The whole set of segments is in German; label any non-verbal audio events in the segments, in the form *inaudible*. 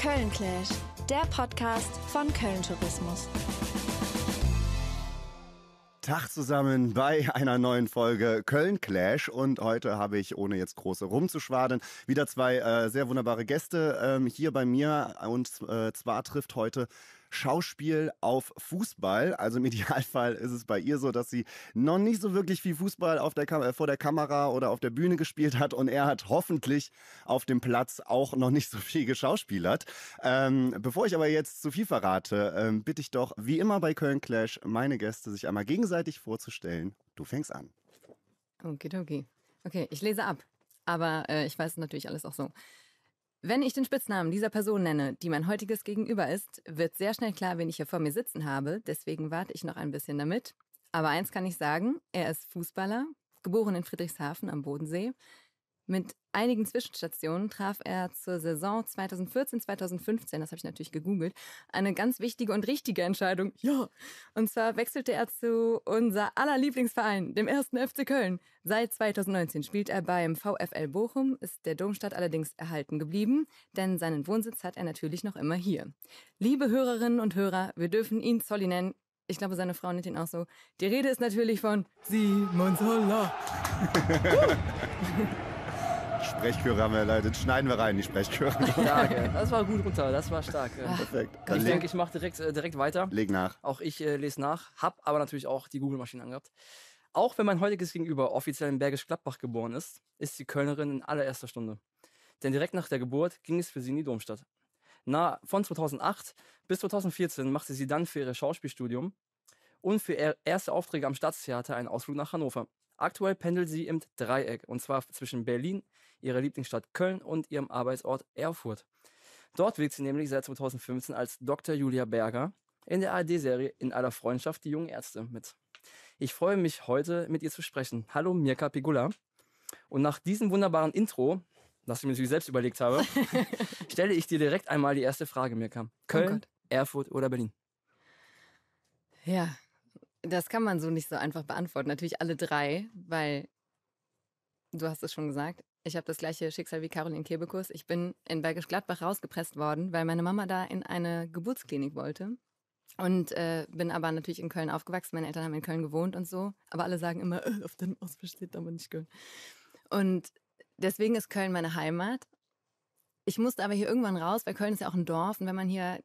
Köln Clash, der Podcast von Köln Tourismus. Tag zusammen bei einer neuen Folge Köln Clash und heute habe ich, ohne jetzt große rumzuschwaden, wieder zwei äh, sehr wunderbare Gäste ähm, hier bei mir und äh, zwar trifft heute Schauspiel auf Fußball. Also im *laughs* Idealfall ist es bei ihr so, dass sie noch nicht so wirklich viel Fußball auf der Kam äh, vor der Kamera oder auf der Bühne gespielt hat und er hat hoffentlich auf dem Platz auch noch nicht so viel geschauspielert. Ähm, bevor ich aber jetzt zu viel verrate, ähm, bitte ich doch wie immer bei Köln Clash meine Gäste sich einmal gegenseitig vorzustellen. Du fängst an. Okidoki. Okay, okay. okay, ich lese ab. Aber äh, ich weiß natürlich alles auch so. Wenn ich den Spitznamen dieser Person nenne, die mein heutiges Gegenüber ist, wird sehr schnell klar, wen ich hier vor mir sitzen habe. Deswegen warte ich noch ein bisschen damit. Aber eins kann ich sagen, er ist Fußballer, geboren in Friedrichshafen am Bodensee, mit einigen Zwischenstationen traf er zur Saison 2014-2015, das habe ich natürlich gegoogelt, eine ganz wichtige und richtige Entscheidung. *laughs* Ja, und zwar wechselte er zu unser aller Lieblingsverein, dem ersten FC Köln. Seit 2019 spielt er beim VfL Bochum, ist der Domstadt allerdings erhalten geblieben, denn seinen Wohnsitz hat er natürlich noch immer hier. Liebe Hörerinnen und Hörer, wir dürfen ihn Zolli nennen. Ich glaube, seine Frau nennt ihn auch so. Die Rede ist natürlich von Simon Zoller. *laughs* Sprechchöre haben wir erleidet. Schneiden wir rein, die Sprechchöre. *laughs* Stark, das war gut runter, das war stark. Perfekt. Kann ich denke, ich mache direkt, äh, direkt weiter. Leg nach. Auch ich äh, lese nach, hab aber natürlich auch die Google-Maschine angehabt. Auch wenn mein heutiges Gegenüber offiziell in Bergisch Gladbach geboren ist, ist die Kölnerin in allererster Stunde. Denn direkt nach der Geburt ging es für sie in die Domstadt. Na, von 2008 bis 2014 machte sie dann für ihr Schauspielstudium und für erste Aufträge am Staatstheater einen Ausflug nach Hannover. Aktuell pendelt sie im Dreieck, und zwar zwischen Berlin, ihrer Lieblingsstadt Köln und ihrem Arbeitsort Erfurt. Dort wirkt sie nämlich seit 2015 als Dr. Julia Berger in der ARD-Serie In aller Freundschaft die jungen Ärzte mit. Ich freue mich heute mit ihr zu sprechen. Hallo Mirka Pigula. Und nach diesem wunderbaren Intro, das ich mir natürlich selbst überlegt habe, *laughs* stelle ich dir direkt einmal die erste Frage, Mirka. Oh Köln, oh Erfurt oder Berlin? Ja, das kann man so nicht so einfach beantworten. Natürlich alle drei, weil du hast es schon gesagt, ich habe das gleiche Schicksal wie Caroline Kebekus. Ich bin in Bergisch Gladbach rausgepresst worden, weil meine Mama da in eine Geburtsklinik wollte. Und äh, bin aber natürlich in Köln aufgewachsen. Meine Eltern haben in Köln gewohnt und so. Aber alle sagen immer, äh, *laughs* auf dem Ausweis steht aber nicht Köln. Und deswegen ist Köln meine Heimat. Ich musste aber hier irgendwann raus, weil Köln ist ja auch ein Dorf. Und wenn man hier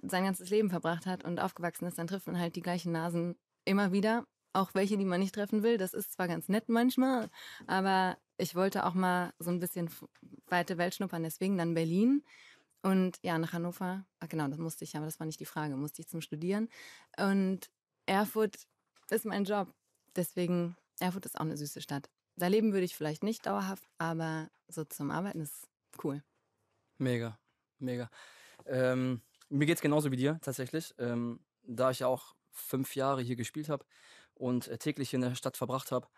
sein ganzes Leben verbracht hat und aufgewachsen ist, dann trifft man halt die gleichen Nasen immer wieder. Auch welche, die man nicht treffen will. Das ist zwar ganz nett manchmal, aber ich wollte auch mal so ein bisschen weite Welt schnuppern, deswegen dann Berlin. Und ja, nach Hannover, ach genau, das musste ich, aber das war nicht die Frage, musste ich zum Studieren. Und Erfurt ist mein Job. Deswegen, Erfurt ist auch eine süße Stadt. Da leben würde ich vielleicht nicht dauerhaft, aber so zum Arbeiten ist cool. Mega, mega. Ähm, mir es genauso wie dir tatsächlich. Ähm, da ich ja auch fünf Jahre hier gespielt habe und äh, täglich in der Stadt verbracht habe,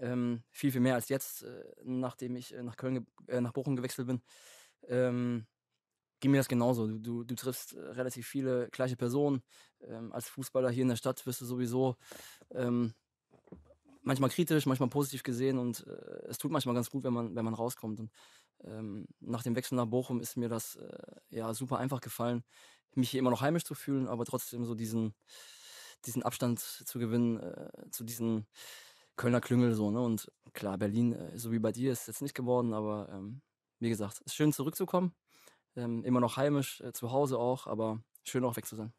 ähm, viel, viel mehr als jetzt, äh, nachdem ich äh, nach Köln, äh, nach Bochum gewechselt bin. Ähm, ging mir das genauso. Du, du, du triffst äh, relativ viele gleiche Personen. Ähm, als Fußballer hier in der Stadt wirst du sowieso ähm, manchmal kritisch, manchmal positiv gesehen und äh, es tut manchmal ganz gut, wenn man, wenn man rauskommt. Und ähm, nach dem Wechsel nach Bochum ist mir das ja super einfach gefallen, mich hier immer noch heimisch zu fühlen, aber trotzdem so diesen, diesen Abstand zu gewinnen zu diesen Kölner Klüngel so, ne? Und klar, Berlin, äh, so wie bei dir, ist jetzt nicht geworden, aber ähm, wie gesagt, es ist schön zurückzukommen. Ähm, immer noch heimisch, äh, zu Hause auch, aber schön auch weg zu sein.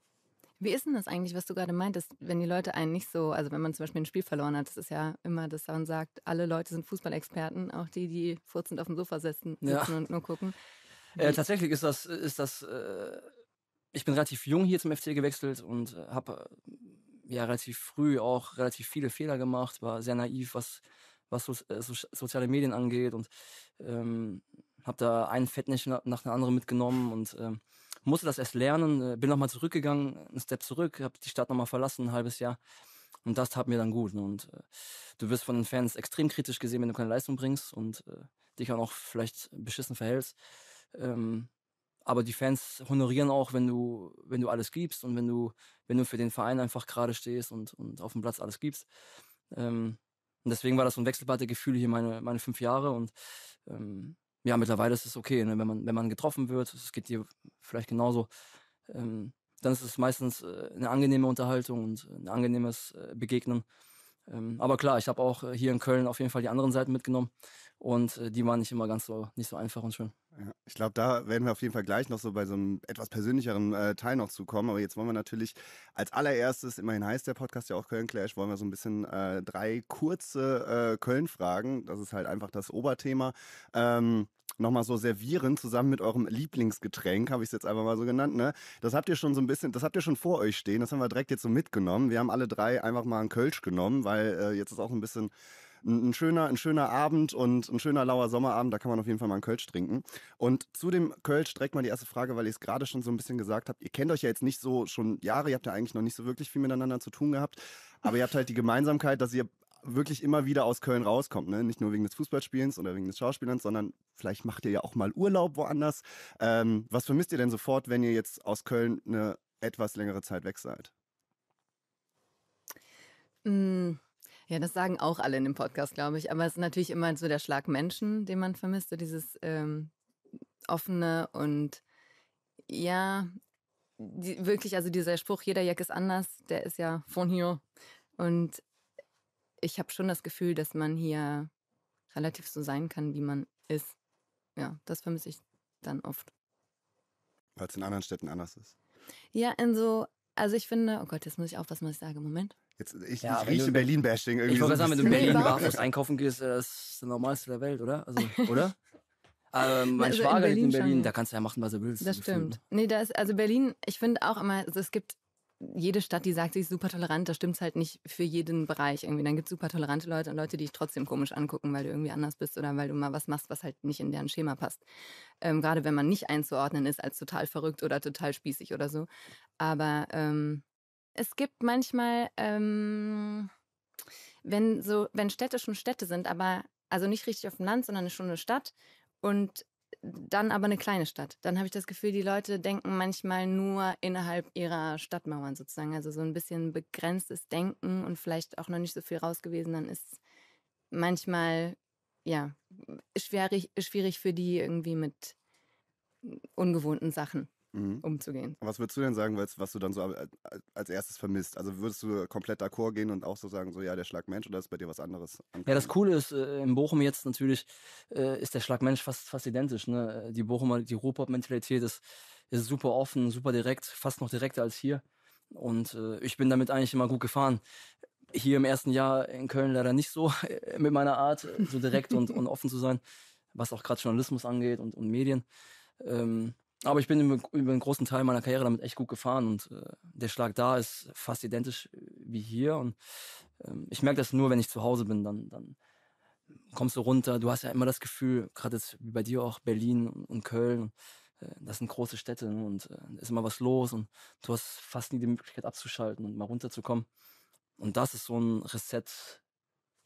Wie ist denn das eigentlich, was du gerade meintest, wenn die Leute einen nicht so, also wenn man zum Beispiel ein Spiel verloren hat, das ist ja immer, dass man sagt, alle Leute sind Fußballexperten, auch die, die furzend auf dem Sofa sitzen, sitzen ja. und nur gucken. Äh, tatsächlich ist das, ist das, äh, ich bin relativ jung hier zum FC gewechselt und äh, habe äh, ja relativ früh auch relativ viele Fehler gemacht, war sehr naiv, was, was so, äh, so, soziale Medien angeht und ähm, habe da ein Fettnäpfchen nach, nach einem anderen mitgenommen und ähm, musste das erst lernen, äh, bin nochmal zurückgegangen, einen Step zurück, habe die Stadt nochmal verlassen, ein halbes Jahr und das tat mir dann gut. Ne? Und äh, du wirst von den Fans extrem kritisch gesehen, wenn du keine Leistung bringst und äh, dich auch noch vielleicht beschissen verhältst. Ähm, aber die Fans honorieren auch, wenn du, wenn du alles gibst und wenn du, wenn du für den Verein einfach gerade stehst und, und auf dem Platz alles gibst. Ähm, und deswegen war das so ein wechselbare Gefühl hier meine, meine fünf Jahre und ähm, ja, mittlerweile ist es okay, ne? wenn, man, wenn man getroffen wird, es geht dir vielleicht genauso, ähm, dann ist es meistens äh, eine angenehme Unterhaltung und ein angenehmes äh, Begegnen. Ähm, aber klar, ich habe auch äh, hier in Köln auf jeden Fall die anderen Seiten mitgenommen und äh, die waren nicht immer ganz so, nicht so einfach und schön. Ja, ich glaube, da werden wir auf jeden Fall gleich noch so bei so einem etwas persönlicheren äh, Teil noch zukommen. Aber jetzt wollen wir natürlich als allererstes, immerhin heißt der Podcast ja auch Köln Clash, wollen wir so ein bisschen äh, drei kurze äh, Köln-Fragen. Das ist halt einfach das Oberthema. Ähm, nochmal so servieren, zusammen mit eurem Lieblingsgetränk, habe ich es jetzt einfach mal so genannt. Ne? Das habt ihr schon so ein bisschen, das habt ihr schon vor euch stehen, das haben wir direkt jetzt so mitgenommen. Wir haben alle drei einfach mal einen Kölsch genommen, weil äh, jetzt ist auch ein bisschen ein, ein, schöner, ein schöner Abend und ein schöner lauer Sommerabend, da kann man auf jeden Fall mal einen Kölsch trinken. Und zu dem Kölsch direkt mal die erste Frage, weil ihr es gerade schon so ein bisschen gesagt habt. Ihr kennt euch ja jetzt nicht so schon Jahre, ihr habt ja eigentlich noch nicht so wirklich viel miteinander zu tun gehabt, aber ihr habt halt die Gemeinsamkeit, dass ihr wirklich immer wieder aus Köln rauskommt. Ne? Nicht nur wegen des Fußballspielens oder wegen des Schauspielens, sondern vielleicht macht ihr ja auch mal Urlaub woanders. Ähm, was vermisst ihr denn sofort, wenn ihr jetzt aus Köln eine etwas längere Zeit weg seid? Mmh. Ja, das sagen auch alle in dem Podcast, glaube ich. Aber es ist natürlich immer so der Schlag Menschen, den man vermisst, so dieses ähm, offene und ja, die, wirklich, also dieser Spruch, jeder Jack ist anders, der ist ja von hier. Und ich habe schon das Gefühl, dass man hier relativ so sein kann, wie man ist. Ja, das vermisse ich dann oft. Weil es in anderen Städten anders ist. Ja, in so, also ich finde, oh Gott, jetzt muss ich aufpassen, was ich sage. Moment. Jetzt, ich, ja, ich rieche Berlin-Bashing irgendwie. Ich wollte so sagen, wenn du in Berlin *laughs* barfuß einkaufen gehst, äh, das ist das Normalste der Welt, oder? Also, *laughs* oder? Aber mein also Schwager lebt in Berlin, Berlin da kannst du ja machen, was du willst. Das stimmt. Gefühl. Ne? Nee, da also Berlin, ich finde auch immer, also es gibt jede Stadt, die sagt, sie ist super tolerant, da stimmt es halt nicht für jeden Bereich irgendwie. Dann es super tolerante Leute und Leute, die dich trotzdem komisch angucken, weil du irgendwie anders bist oder weil du mal was machst, was halt nicht in deren Schema passt. Ähm, Gerade wenn man nicht einzuordnen ist als total verrückt oder total spießig oder so. Aber ähm, es gibt manchmal, ähm, wenn so, wenn Städte schon Städte sind, aber also nicht richtig auf dem Land, sondern schon eine Stadt und dann aber eine kleine Stadt. Dann habe ich das Gefühl, die Leute denken manchmal nur innerhalb ihrer Stadtmauern sozusagen. Also so ein bisschen begrenztes Denken und vielleicht auch noch nicht so viel raus gewesen. Dann ist manchmal ja schwierig, schwierig für die irgendwie mit ungewohnten Sachen mhm. umzugehen. Was würdest du denn sagen, was, was du dann so äh, als erstes vermisst? Also würdest du komplett d'accord gehen und auch so sagen, so ja, der Schlag Mensch oder ist bei dir was anderes? Ankommen? Ja, das Coole ist, äh, in Bochum jetzt natürlich äh, ist der Schlag Mensch fast, fast identisch. Ne? Äh, die Bochumer, die Ruhrpott-Mentalität ist, ist super offen, super direkt, fast noch direkter als hier. Und äh, ich bin damit eigentlich immer gut gefahren hier im ersten Jahr in Köln leider nicht so *laughs* mit meiner Art, so direkt und, *laughs* und offen zu sein, was auch gerade Journalismus angeht und, und Medien. Ähm, aber ich bin über einen großen Teil meiner Karriere damit echt gut gefahren und äh, der Schlag da ist fast identisch äh, wie hier. Und ähm, ich merke das nur, wenn ich zu Hause bin, dann, dann kommst du runter. Du hast ja immer das Gefühl, gerade jetzt wie bei dir auch Berlin und Köln, äh, das sind große Städte ne? und äh, ist immer was los und du hast fast nie die Möglichkeit abzuschalten und mal runterzukommen. Und das ist so ein Reset,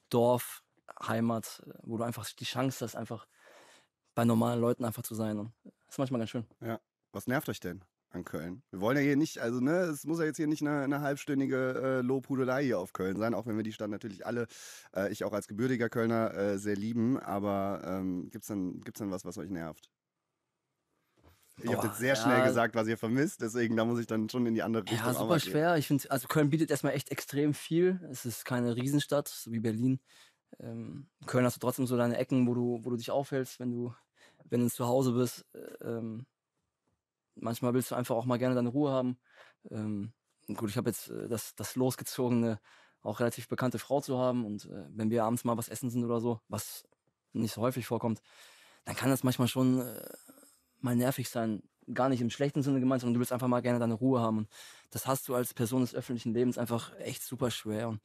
Dorf, Heimat, äh, wo du einfach die Chance hast, einfach bei normalen Leuten einfach zu sein. Und, äh, ist manchmal ganz schön. Ja. Was nervt euch denn an Köln? Wir wollen ja hier nicht, also ne, es muss ja jetzt hier nicht eine, eine halbstündige äh, Lobhudelei hier auf Köln sein, auch wenn wir die Stadt natürlich alle, äh, ich auch als gebürtiger Kölner, äh, sehr lieben. Aber ähm, es dann, gibt's dann was, was euch nervt? Ich habe jetzt sehr schnell gesagt, was ihr vermisst, deswegen da muss ich dann schon in die andere Richtung. Ja, super schwer. Ich finde, also Köln bietet erstmal echt extrem viel. Es ist keine Riesenstadt, so wie Berlin. Ähm, Köln hast du trotzdem so deine Ecken, wo du, wo du dich aufhältst, wenn du wenn du zu Hause bist, äh, ähm, manchmal willst du einfach auch mal gerne deine Ruhe haben. Ähm, gut, ich habe jetzt äh, das, das losgezogene, auch relativ bekannte Frau zu haben und äh, wenn wir abends mal was essen sind oder so, was nicht so häufig vorkommt, dann kann das manchmal schon äh, mal nervig sein. Gar nicht im schlechten Sinne gemeint, sondern du willst einfach mal gerne deine Ruhe haben. Und das hast du als Person des öffentlichen Lebens einfach echt super schwer. Und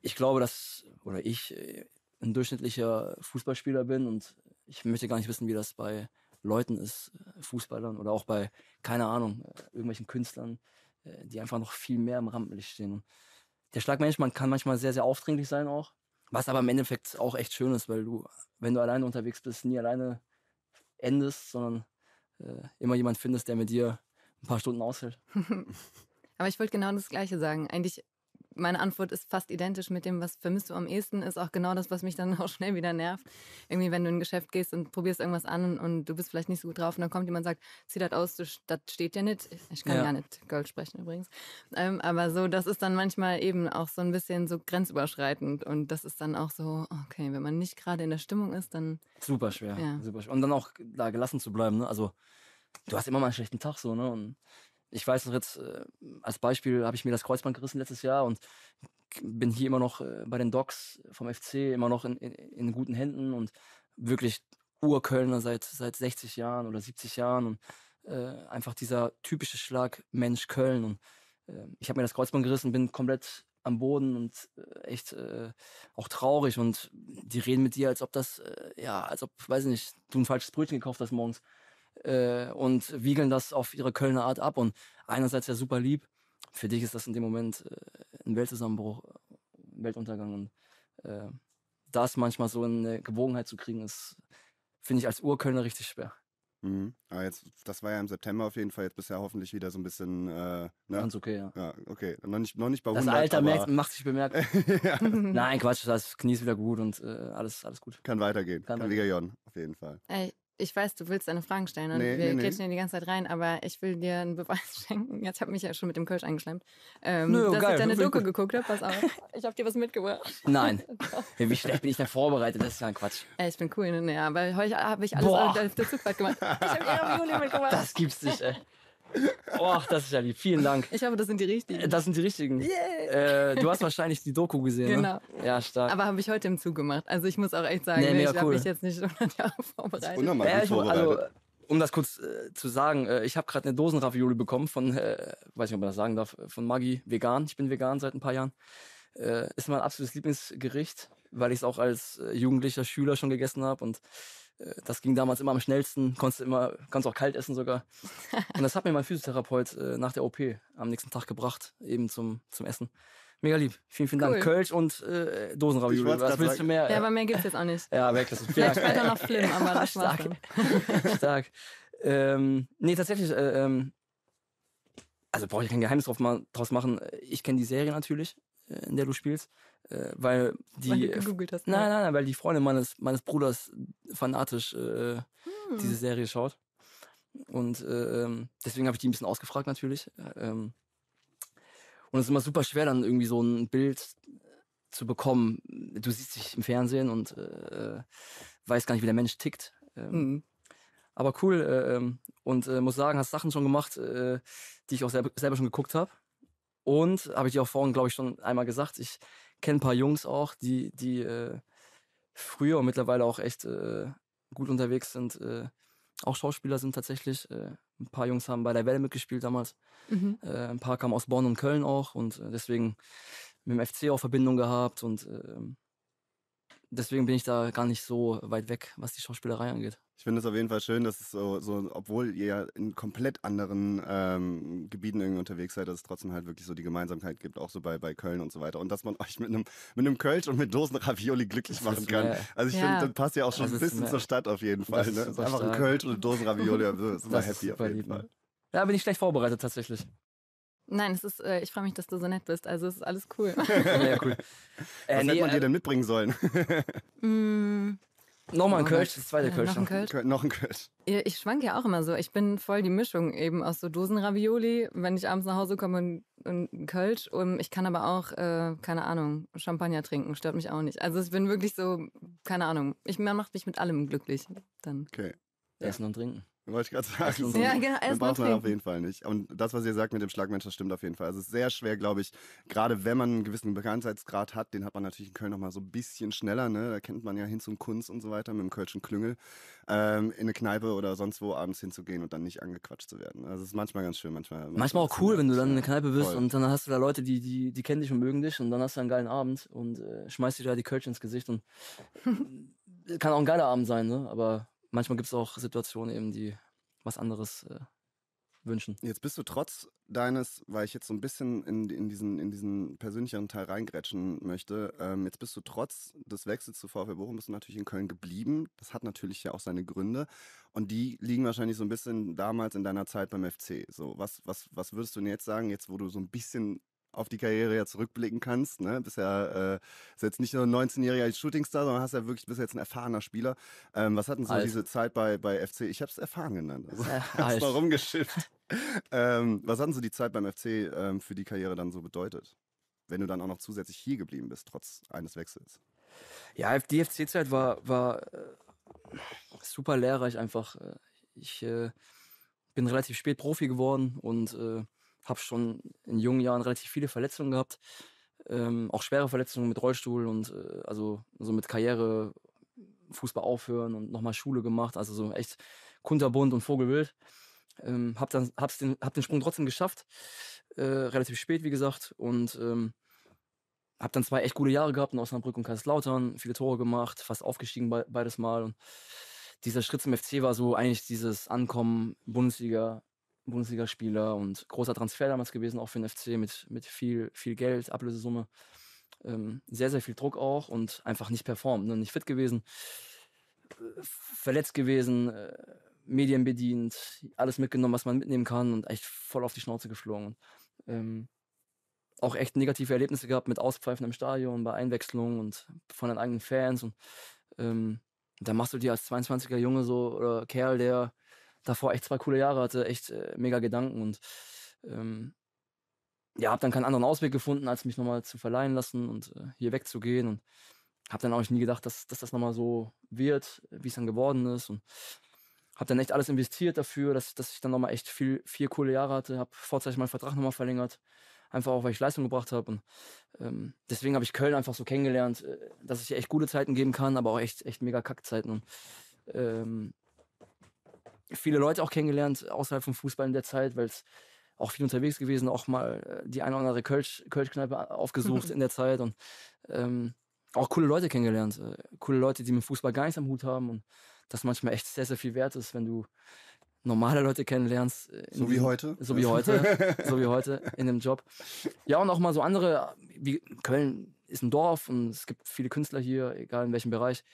ich glaube, dass, oder ich, äh, ein durchschnittlicher Fußballspieler bin und ich möchte gar nicht wissen, wie das bei Leuten ist, äh, Fußballern oder auch bei, keine Ahnung, äh, irgendwelchen Künstlern, äh, die einfach noch viel mehr im Rampenlicht stehen. Der Schlagmensch, man kann manchmal sehr, sehr aufdringlich sein auch, was aber im Endeffekt auch echt schön ist, weil du, wenn du alleine unterwegs bist, nie alleine endest, sondern äh, immer jemand findest, der mit dir ein paar Stunden aushält. *laughs* aber ich wollte genau das Gleiche sagen. Eigentlich meine Antwort ist fast identisch mit dem, was vermisst du am ehesten, ist auch genau das, was mich dann *laughs* auch schnell wieder nervt. Irgendwie, wenn du in ein Geschäft gehst und probierst irgendwas an und du bist vielleicht nicht so gut drauf und dann kommt jemand und sagt, zieh das aus, das steht ja nicht. Ich kann ja. gar nicht Gold sprechen übrigens. Ähm, aber so, das ist dann manchmal eben auch so ein bisschen so grenzüberschreitend und das ist dann auch so, okay, wenn man nicht gerade in der Stimmung ist, dann... Super schwer, ja. super schwer. Und dann auch da gelassen zu bleiben, ne? Also du hast immer mal einen schlechten Tag so, ne? Und ich weiß noch jetzt, äh, als Beispiel habe ich mir das Kreuzband gerissen letztes Jahr und bin hier immer noch äh, bei den Docs vom FC, immer noch in, in, in guten Händen und wirklich Urkölner seit, seit 60 Jahren oder 70 Jahren und äh, einfach dieser typische Schlag Mensch Köln. Und äh, ich habe mir das Kreuzband gerissen, bin komplett am Boden und äh, echt äh, auch traurig und die reden mit dir, als ob das, äh, ja, als ob, weiß ich nicht, du ein falsches Brötchen gekauft hast morgens äh, und wiegeln das auf ihre Kölner Art ab. Und einerseits ja super lieb, für dich ist das in dem Moment äh, ein Weltzusammenbruch, ein Weltuntergang. Und äh, das manchmal so in eine Gewogenheit zu kriegen, ist, finde ich, als Urkölner richtig schwer. Mhm. Aber ah, jetzt, das war ja im September auf jeden Fall, jetzt bisher ja hoffentlich wieder so ein bisschen. Äh, ne? Ganz okay, ja. Ja, okay. Noch nicht, noch nicht bei 100, Das Alter merkt, macht sich bemerkt. *laughs* ja. Nein, Quatsch, das Knie ist wieder gut und äh, alles, alles gut. Kann weitergehen. Kann, Kann weitergehen. wieder Jon, auf jeden Fall. Ey, ich weiß, du willst deine Fragen stellen und nee, wir nee, nee. die ganze Zeit rein, aber ich will dir einen Beweis *laughs* schenken. Jetzt habe mich ja schon mit dem Kölsch eingeschleimt, Ähm, Nö, dass geil, ich deine Doku geguckt habe, pass auf. Ich habe dir was mitgebracht. *laughs* Nein. *laughs* Wie schlecht bin ich da vorbereitet? Das ist ja ein Quatsch. Ey, ich bin cool, ne? Aber heute habe ich alles auf der Zugfahrt gemacht. Ich habe eher Juli mitgebracht. Das gibt's nicht, ey. Oh, das ist ja lieb. Vielen Dank. Ich hoffe, das sind die richtigen. Das sind die richtigen. Yeah. Äh, du hast wahrscheinlich die Doku gesehen. Ne? Genau. Ne? Ja, stark. Aber habe ich heute im Zug gemacht. Also ich muss auch echt sagen, nee, nee, ich cool. habe mich jetzt nicht 100 Jahre *laughs* vorbereitet. Unnormal ja, ich, also, vorbereitet. Also, um das kurz äh, zu sagen, äh, ich habe gerade eine Dosenravioli bekommen von, äh, weiß nicht, ob man das sagen darf, äh, von Maggi, vegan. Ich bin vegan seit ein paar Jahren. Äh, ist mein absolutes Lieblingsgericht, weil ich es auch als jugendlicher Schüler schon gegessen habe und äh, das ging damals immer am schnellsten, konntest immer, kannst auch kalt essen sogar. *laughs* Und das hat mir mein Physiotherapeut äh, nach der OP am nächsten Tag gebracht, eben zum, zum Essen. Mega lieb. Vielen, vielen Dank. Cool. Kölsch und äh, Dosenravioli. Was willst du mehr? Ja, aber mehr gibt's jetzt auch nicht. Ja, weg. Das ist Vielleicht später noch Flim, aber *laughs* das Stark. *laughs* Stark. Ähm, nee, tatsächlich, äh, ähm, also brauche ich kein Geheimnis draus machen. Äh, ich kenne die Serie natürlich. Äh, in der du spielst, äh, weil die weil gegoogelt hast, nein, nein, nein, weil die Freundin meines meines Bruders fanatisch äh, hm. diese Serie schaut und äh, ähm, deswegen habe ich die ein bisschen ausgefragt natürlich äh, ähm, und es ist immer super schwer dann irgendwie so ein Bild zu bekommen. Du siehst dich im Fernsehen und äh, weißt gar nicht, wie der Mensch tickt. Ähm, mhm. Aber cool äh, ähm, und äh, muss sagen, hast Sachen schon gemacht, äh, die ich auch selber, selber schon geguckt habe. Und habe ich auch vorhin, glaube ich, schon einmal gesagt, ich kenne ein paar Jungs auch, die, die äh, früher und mittlerweile auch echt äh, gut unterwegs sind. Äh, auch Schauspieler sind tatsächlich. Äh, ein paar Jungs haben bei der Welle mitgespielt damals. Mhm. Äh, ein paar kamen aus Bonn und Köln auch und äh, deswegen mit dem FC auch Verbindung gehabt und ähm, Deswegen bin ich da gar nicht so weit weg, was die Schauspielerei angeht. Ich finde es auf jeden Fall schön, dass es so, so obwohl ihr ja in komplett anderen ähm, Gebieten irgendwie unterwegs seid, dass es trotzdem halt wirklich so die Gemeinsamkeit gibt, auch so bei, bei Köln und so weiter. Und dass man *laughs* euch mit einem, mit Kölsch und mit Dosen Ravioli glücklich machen kann. Mehr. Also ich ja. finde, das passt ja auch schon ein bisschen zur Stadt auf jeden Fall. Das ne? Ist einfach stark. ein Kölsch und eine Dosen Ravioli, also, das ist *laughs* super happy auf jeden lieben. Ne? Fall. Da bin ich schlecht vorbereitet tatsächlich. Nein, es ist, äh, ich freue mich, dass du so nett bist. Also es ist alles cool. *laughs* ja, cool. *laughs* Äh, Was nee, hätte man äh, dir denn mitbringen sollen? *laughs* mm, Nochmal ein Kölsch, das zweite Kölsch. Noch ein Kölsch. Noch ein Kölsch. Ich schwanke ja auch immer so. Ich bin voll die Mischung eben aus so Dosenravioli, wenn ich abends nach Hause komme und, und Kölsch. Und ich kann aber auch, äh, keine Ahnung, Champagner trinken, stört mich auch nicht. Also ich bin wirklich so, keine Ahnung. Ich, man macht mich mit allem glücklich. Dann. Okay. Essen ja. und trinken. Wollte ich gerade sagen. So, ja, genau, erst braucht man auf jeden Fall nicht. Und das, was ihr sagt mit dem Schlagmensch, das stimmt auf jeden Fall. Also es ist sehr schwer, glaube ich, gerade wenn man einen gewissen Bekanntheitsgrad hat, den hat man natürlich in Köln nochmal so ein bisschen schneller, ne? Da kennt man ja hin zum Kunst und so weiter mit dem Kölschen Klüngel, ähm, in eine Kneipe oder sonst wo abends hinzugehen und dann nicht angequatscht zu werden. Also es ist manchmal ganz schön, manchmal. Manchmal, manchmal auch cool, wenn du dann in eine Kneipe bist voll. und dann hast du da Leute, die, die, die kennen dich und mögen dich und dann hast du einen geilen Abend und äh, schmeißt dir da die Kölsch ins Gesicht und *laughs* kann auch ein geiler Abend sein, ne? Aber manchmal gibt es auch Situationen eben, die was anderes äh, wünschen. Jetzt bist du trotz deines, weil ich jetzt so ein bisschen in, in, diesen, in diesen persönlicheren Teil reingrätschen möchte, ähm, jetzt bist du trotz des Wechsels zu VfB Bochum bist du natürlich in Köln geblieben. Das hat natürlich ja auch seine Gründe und die liegen wahrscheinlich so ein bisschen damals in deiner Zeit beim FC. So, was, was, was würdest du denn jetzt sagen, jetzt wo du so ein bisschen auf die Karriere jetzt rückblicken kannst. Ne? Bist ja äh, ist jetzt nicht nur ein 19-jähriger Shootingstar, sondern hast ja wirklich bis jetzt ein erfahrener Spieler. Ähm, was hatten so alt. diese Zeit bei, bei FC? Ich habe es erfahren genannt. Also, äh, *laughs* hast mal rumgeschifft. ähm, was hatten so die Zeit beim FC ähm, für die Karriere dann so bedeutet? Wenn du dann auch noch zusätzlich hier geblieben bist, trotz eines Wechsels. Ja, die FC-Zeit war, war äh, super lehrreich einfach. Äh, ich äh, bin relativ spät Profi geworden und äh, habe schon in jungen Jahren relativ viele Verletzungen gehabt, ähm, auch schwere Verletzungen mit Rollstuhl und äh, also so mit Karriere, Fußball aufhören und nochmal Schule gemacht, also so echt kunterbunt und vogelwild. Ähm, hab dann hab's den, hab den Sprung trotzdem geschafft, äh, relativ spät wie gesagt und ähm, hab dann zwei echt gute Jahre gehabt in Osnabrück und Kaiserslautern, viele Tore gemacht, fast aufgestiegen be beides Mal und dieser Schritt zum FC war so eigentlich dieses Ankommen Bundesliga Bundesligaspieler und großer Transfer damals gewesen, auch für den FC mit, mit viel, viel Geld, Ablösesumme. Ähm, sehr, sehr viel Druck auch und einfach nicht performt, ne? nicht fit gewesen, äh, verletzt gewesen, äh, Medien bedient, alles mitgenommen, was man mitnehmen kann und echt voll auf die Schnauze geschlagen. Ähm, auch echt negative Erlebnisse gehabt mit Auspfeifen im Stadion, bei Einwechslungen und von den eigenen Fans und ähm, da machst du dir als 22er Junge so oder Kerl, der davor echt zwei coole Jahre hatte, echt äh, mega Gedanken und ähm, ja, habe dann keinen anderen Ausweg gefunden, als mich nochmal zu verleihen lassen und äh, hier wegzugehen und habe dann auch nie gedacht, dass, dass das nochmal so wird, wie es dann geworden ist und habe dann echt alles investiert dafür, dass, dass ich dann nochmal echt viel, vier coole Jahre hatte, habe vorzeitig meinen Vertrag nochmal verlängert, einfach auch, weil ich Leistung gebracht habe und ähm, deswegen habe ich Köln einfach so kennengelernt, äh, dass ich echt gute Zeiten geben kann, aber auch echt, echt mega Kackzeiten und ähm, viele Leute auch kennengelernt außerhalb vom Fußball in der Zeit, weil es auch viel unterwegs gewesen, auch mal äh, die eine oder andere Kölsch, Kölschkneipe äh, aufgesucht *laughs* in der Zeit und ähm, auch coole Leute kennengelernt. Äh, coole Leute, die mit Fußball gar nichts am Hut haben und das manchmal echt sehr, sehr viel wert ist, wenn du normale Leute kennenlernst. So wie heute. So wie heute. *laughs* so wie heute in dem Job. Ja, und auch mal so andere, wie Köln ist ein Dorf und es gibt viele Künstler hier, egal in welchem Bereich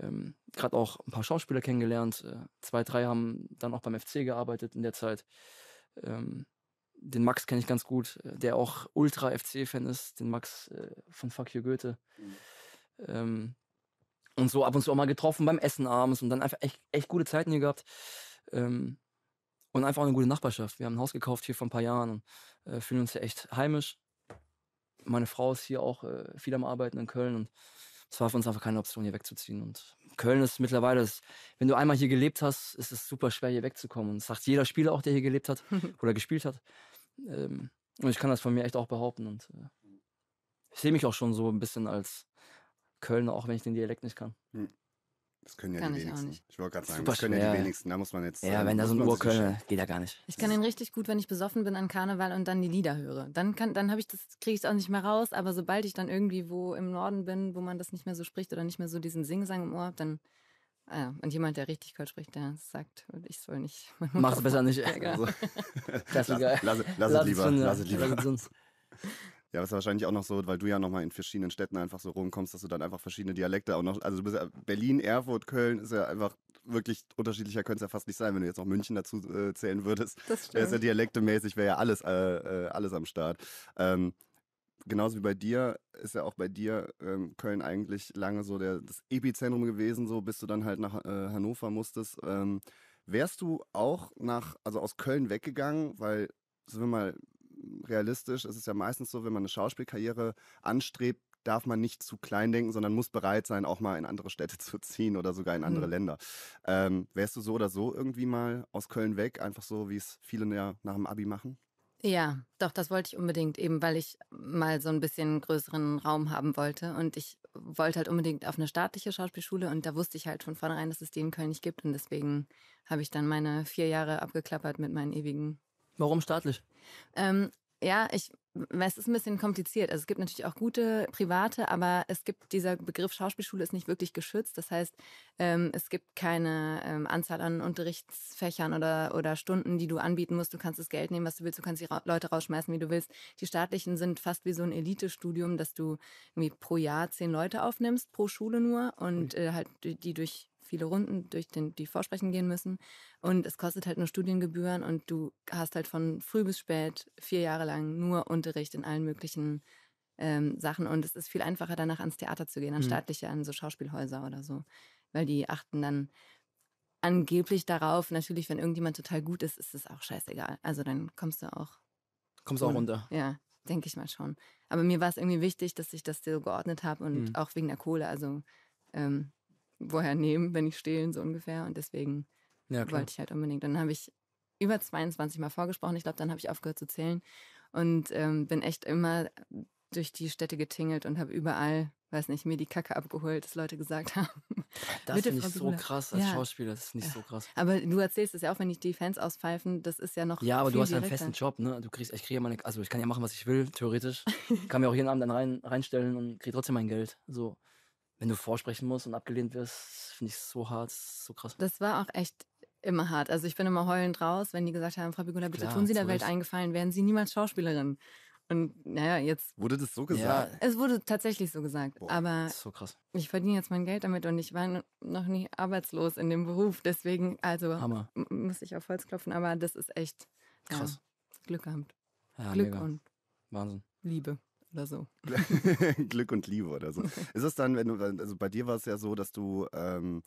ähm, gerade auch ein paar Schauspieler kennengelernt. Äh, zwei, drei haben dann auch beim FC gearbeitet in der Zeit. Ähm, den Max kenne ich ganz gut, äh, der auch ultra FC-Fan ist, den Max äh, von Fuck You Goethe. Mhm. Ähm, und so ab und zu auch mal getroffen beim Essen abends und dann einfach echt, echt gute Zeiten hier gehabt. Ähm, und einfach auch eine gute Nachbarschaft. Wir haben ein Haus gekauft hier vor ein paar Jahren und äh, fühlen uns hier echt heimisch. Meine Frau ist hier auch äh, viel am Arbeiten in Köln und es war für uns einfach keine Option, hier wegzuziehen. Und Köln ist mittlerweile, das, wenn du einmal hier gelebt hast, ist es super schwer, hier wegzukommen. Und das sagt jeder Spieler auch, der hier gelebt hat *laughs* oder gespielt hat. Ähm, und ich kann das von mir echt auch behaupten. Und äh, ich sehe mich auch schon so ein bisschen als Kölner, auch wenn ich den Dialekt nicht kann. Mhm. Das können ja kann die wenigsten. nicht. ich wollte gerade sagen, Super das können schwer. ja die wenigsten. Da muss man jetzt. Ja, ähm, wenn da so ein Urkölner, geht ja gar nicht. Ich kann den richtig gut, wenn ich besoffen bin an Karneval und dann die Lieder höre. Dann kann, dann habe ich das, kriege ich es auch nicht mehr raus. Aber sobald ich dann irgendwie wo im Norden bin, wo man das nicht mehr so spricht oder nicht mehr so diesen Singsang im Ohr habe, dann Ah, und jemand, der richtig Kölsch spricht, der sagt, ich soll nicht. *laughs* Mach es besser nicht. Ja, genau. also, *laughs* lass, lass, lass, lass, es lieber. Lass es lieber. Ja, was wahrscheinlich auch noch so, weil du ja nochmal in verschiedenen Städten einfach so rumkommst, dass du dann einfach verschiedene Dialekte auch noch. Also du bist ja Berlin, Erfurt, Köln ist ja einfach wirklich unterschiedlicher könnte es ja fast nicht sein, wenn du jetzt noch München dazu äh, zählen würdest. Das äh, stimmt. Wäre es ja dialektemäßig, wäre ja alles, äh, äh, alles am Start. Ähm, genauso wie bei dir ist ja auch bei dir ähm, Köln eigentlich lange so der, das Epizentrum gewesen, so bis du dann halt nach äh, Hannover musstest. Ähm, wärst du auch nach, also aus Köln weggegangen, weil, sind wir mal realistisch. ist Es ja meistens so, wenn man eine Schauspielkarriere anstrebt, darf man nicht zu klein denken, sondern muss bereit sein, auch mal in andere Städte *laughs* zu ziehen oder sogar in andere mhm. Länder. Ähm, wärst du so oder so irgendwie mal aus Köln weg, einfach so, wie es viele nach dem Abi machen? Ja, doch, das wollte ich unbedingt, eben weil ich mal so ein bisschen größeren Raum haben wollte. Und ich wollte halt unbedingt auf eine staatliche Schauspielschule und da wusste ich halt von vornherein, dass es die in Köln nicht gibt. Und deswegen habe ich dann meine vier Jahre abgeklappert mit meinen ewigen Warum staatlich? Ähm, ja, ich, es ist ein bisschen kompliziert. Also es gibt natürlich auch gute private, aber es gibt dieser Begriff Schauspielschule ist nicht wirklich geschützt. Das heißt, ähm, es gibt keine ähm, Anzahl an Unterrichtsfächern oder, oder Stunden, die du anbieten musst. Du kannst das Geld nehmen, was du willst. Du kannst die ra Leute rausschmeißen, wie du willst. Die staatlichen sind fast wie so ein Elitestudium, dass du irgendwie pro Jahr zehn Leute aufnimmst, pro Schule nur und äh, halt die durch viele Runden durch den, die Vorsprechen gehen müssen. Und es kostet halt nur Studiengebühren und du hast halt von früh bis spät vier Jahre lang nur Unterricht in allen möglichen ähm, Sachen. Und es ist viel einfacher, danach ans Theater zu gehen, an mhm. staatliche, an so Schauspielhäuser oder so. Weil die achten dann angeblich darauf, natürlich, wenn irgendjemand total gut ist, ist es auch scheißegal. Also dann kommst du auch. Kommst auch runter. Ja, denke ich mal schon. Aber mir war es irgendwie wichtig, dass ich das so geordnet habe und mhm. auch wegen der Kohle. Also ähm, woher nehmen, wenn ich stehlen, so ungefähr. Und deswegen ja, wollte ich halt unbedingt. Dann habe ich über 22 Mal vorgesprochen. Ich glaube, dann habe ich aufgehört zu zählen und ähm, bin echt immer durch die Städte getingelt und habe überall, weiß nicht, mir die Kacke abgeholt, dass Leute gesagt *laughs* haben. Das ist nicht so krass als ja. Schauspieler, das ist nicht ja. so krass. Aber du erzählst es ja auch, wenn ich die Fans auspfeifen, das ist ja noch. Ja, aber du hast ja einen festen Job, ne? Du kriegst, ich kriege ja meine, also ich kann ja machen, was ich will, theoretisch. Ich *laughs* kann mir auch jeden Abend dann rein, reinstellen und kriege trotzdem mein Geld. So wenn du vorsprechen musst und abgelehnt wirst, finde ich so hart, so krass. Das war auch echt immer hart. Also ich bin immer heulend raus, wenn die gesagt haben, Frau Bigula, bitte Klar, tun Sie der Welt eingefallen, werden Sie niemals Schauspielerin. Und naja, jetzt. Wurde das so gesagt? Ja. Es wurde tatsächlich so gesagt. Boah, aber so krass. ich verdiene jetzt mein Geld damit und ich war noch nie arbeitslos in dem Beruf. Deswegen, also Hammer. muss ich auf Holz klopfen, aber das ist echt krass. Ja, Glück gehabt. Ja, Glück mega. und Wahnsinn. Liebe oder so. *laughs* Glück und Liebe oder so. Ist es dann, wenn du, also bei dir war es ja so, dass du ähm,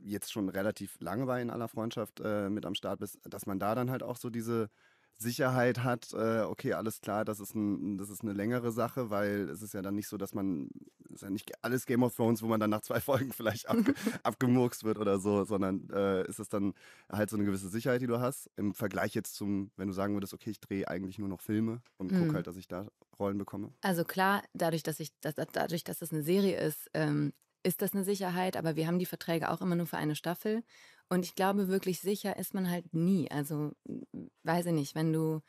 jetzt schon relativ lange bei in aller Freundschaft äh, mit am Start bist, dass man da dann halt auch so diese Sicherheit hat, äh, okay, alles klar, das ist, ein, das ist eine längere Sache, weil es ist ja dann nicht so, dass man, es ist ja nicht alles Game of Thrones, wo man dann nach zwei *laughs* Folgen vielleicht abge *laughs* abgemurkst wird oder so, sondern äh, ist es dann halt so eine gewisse Sicherheit, die du hast. Im Vergleich jetzt zum, wenn du sagen würdest, okay, ich drehe eigentlich nur noch Filme und mhm. gucke halt, dass ich da Rollen bekomme. Also klar, dadurch, dass ich, dass, dadurch, dass das eine Serie ist, ähm, ist das eine Sicherheit, aber wir haben die Verträge auch immer nur für eine Staffel. Und ich glaube, wirklich sicher ist man halt nie. Also, weiß ich nicht, wenn du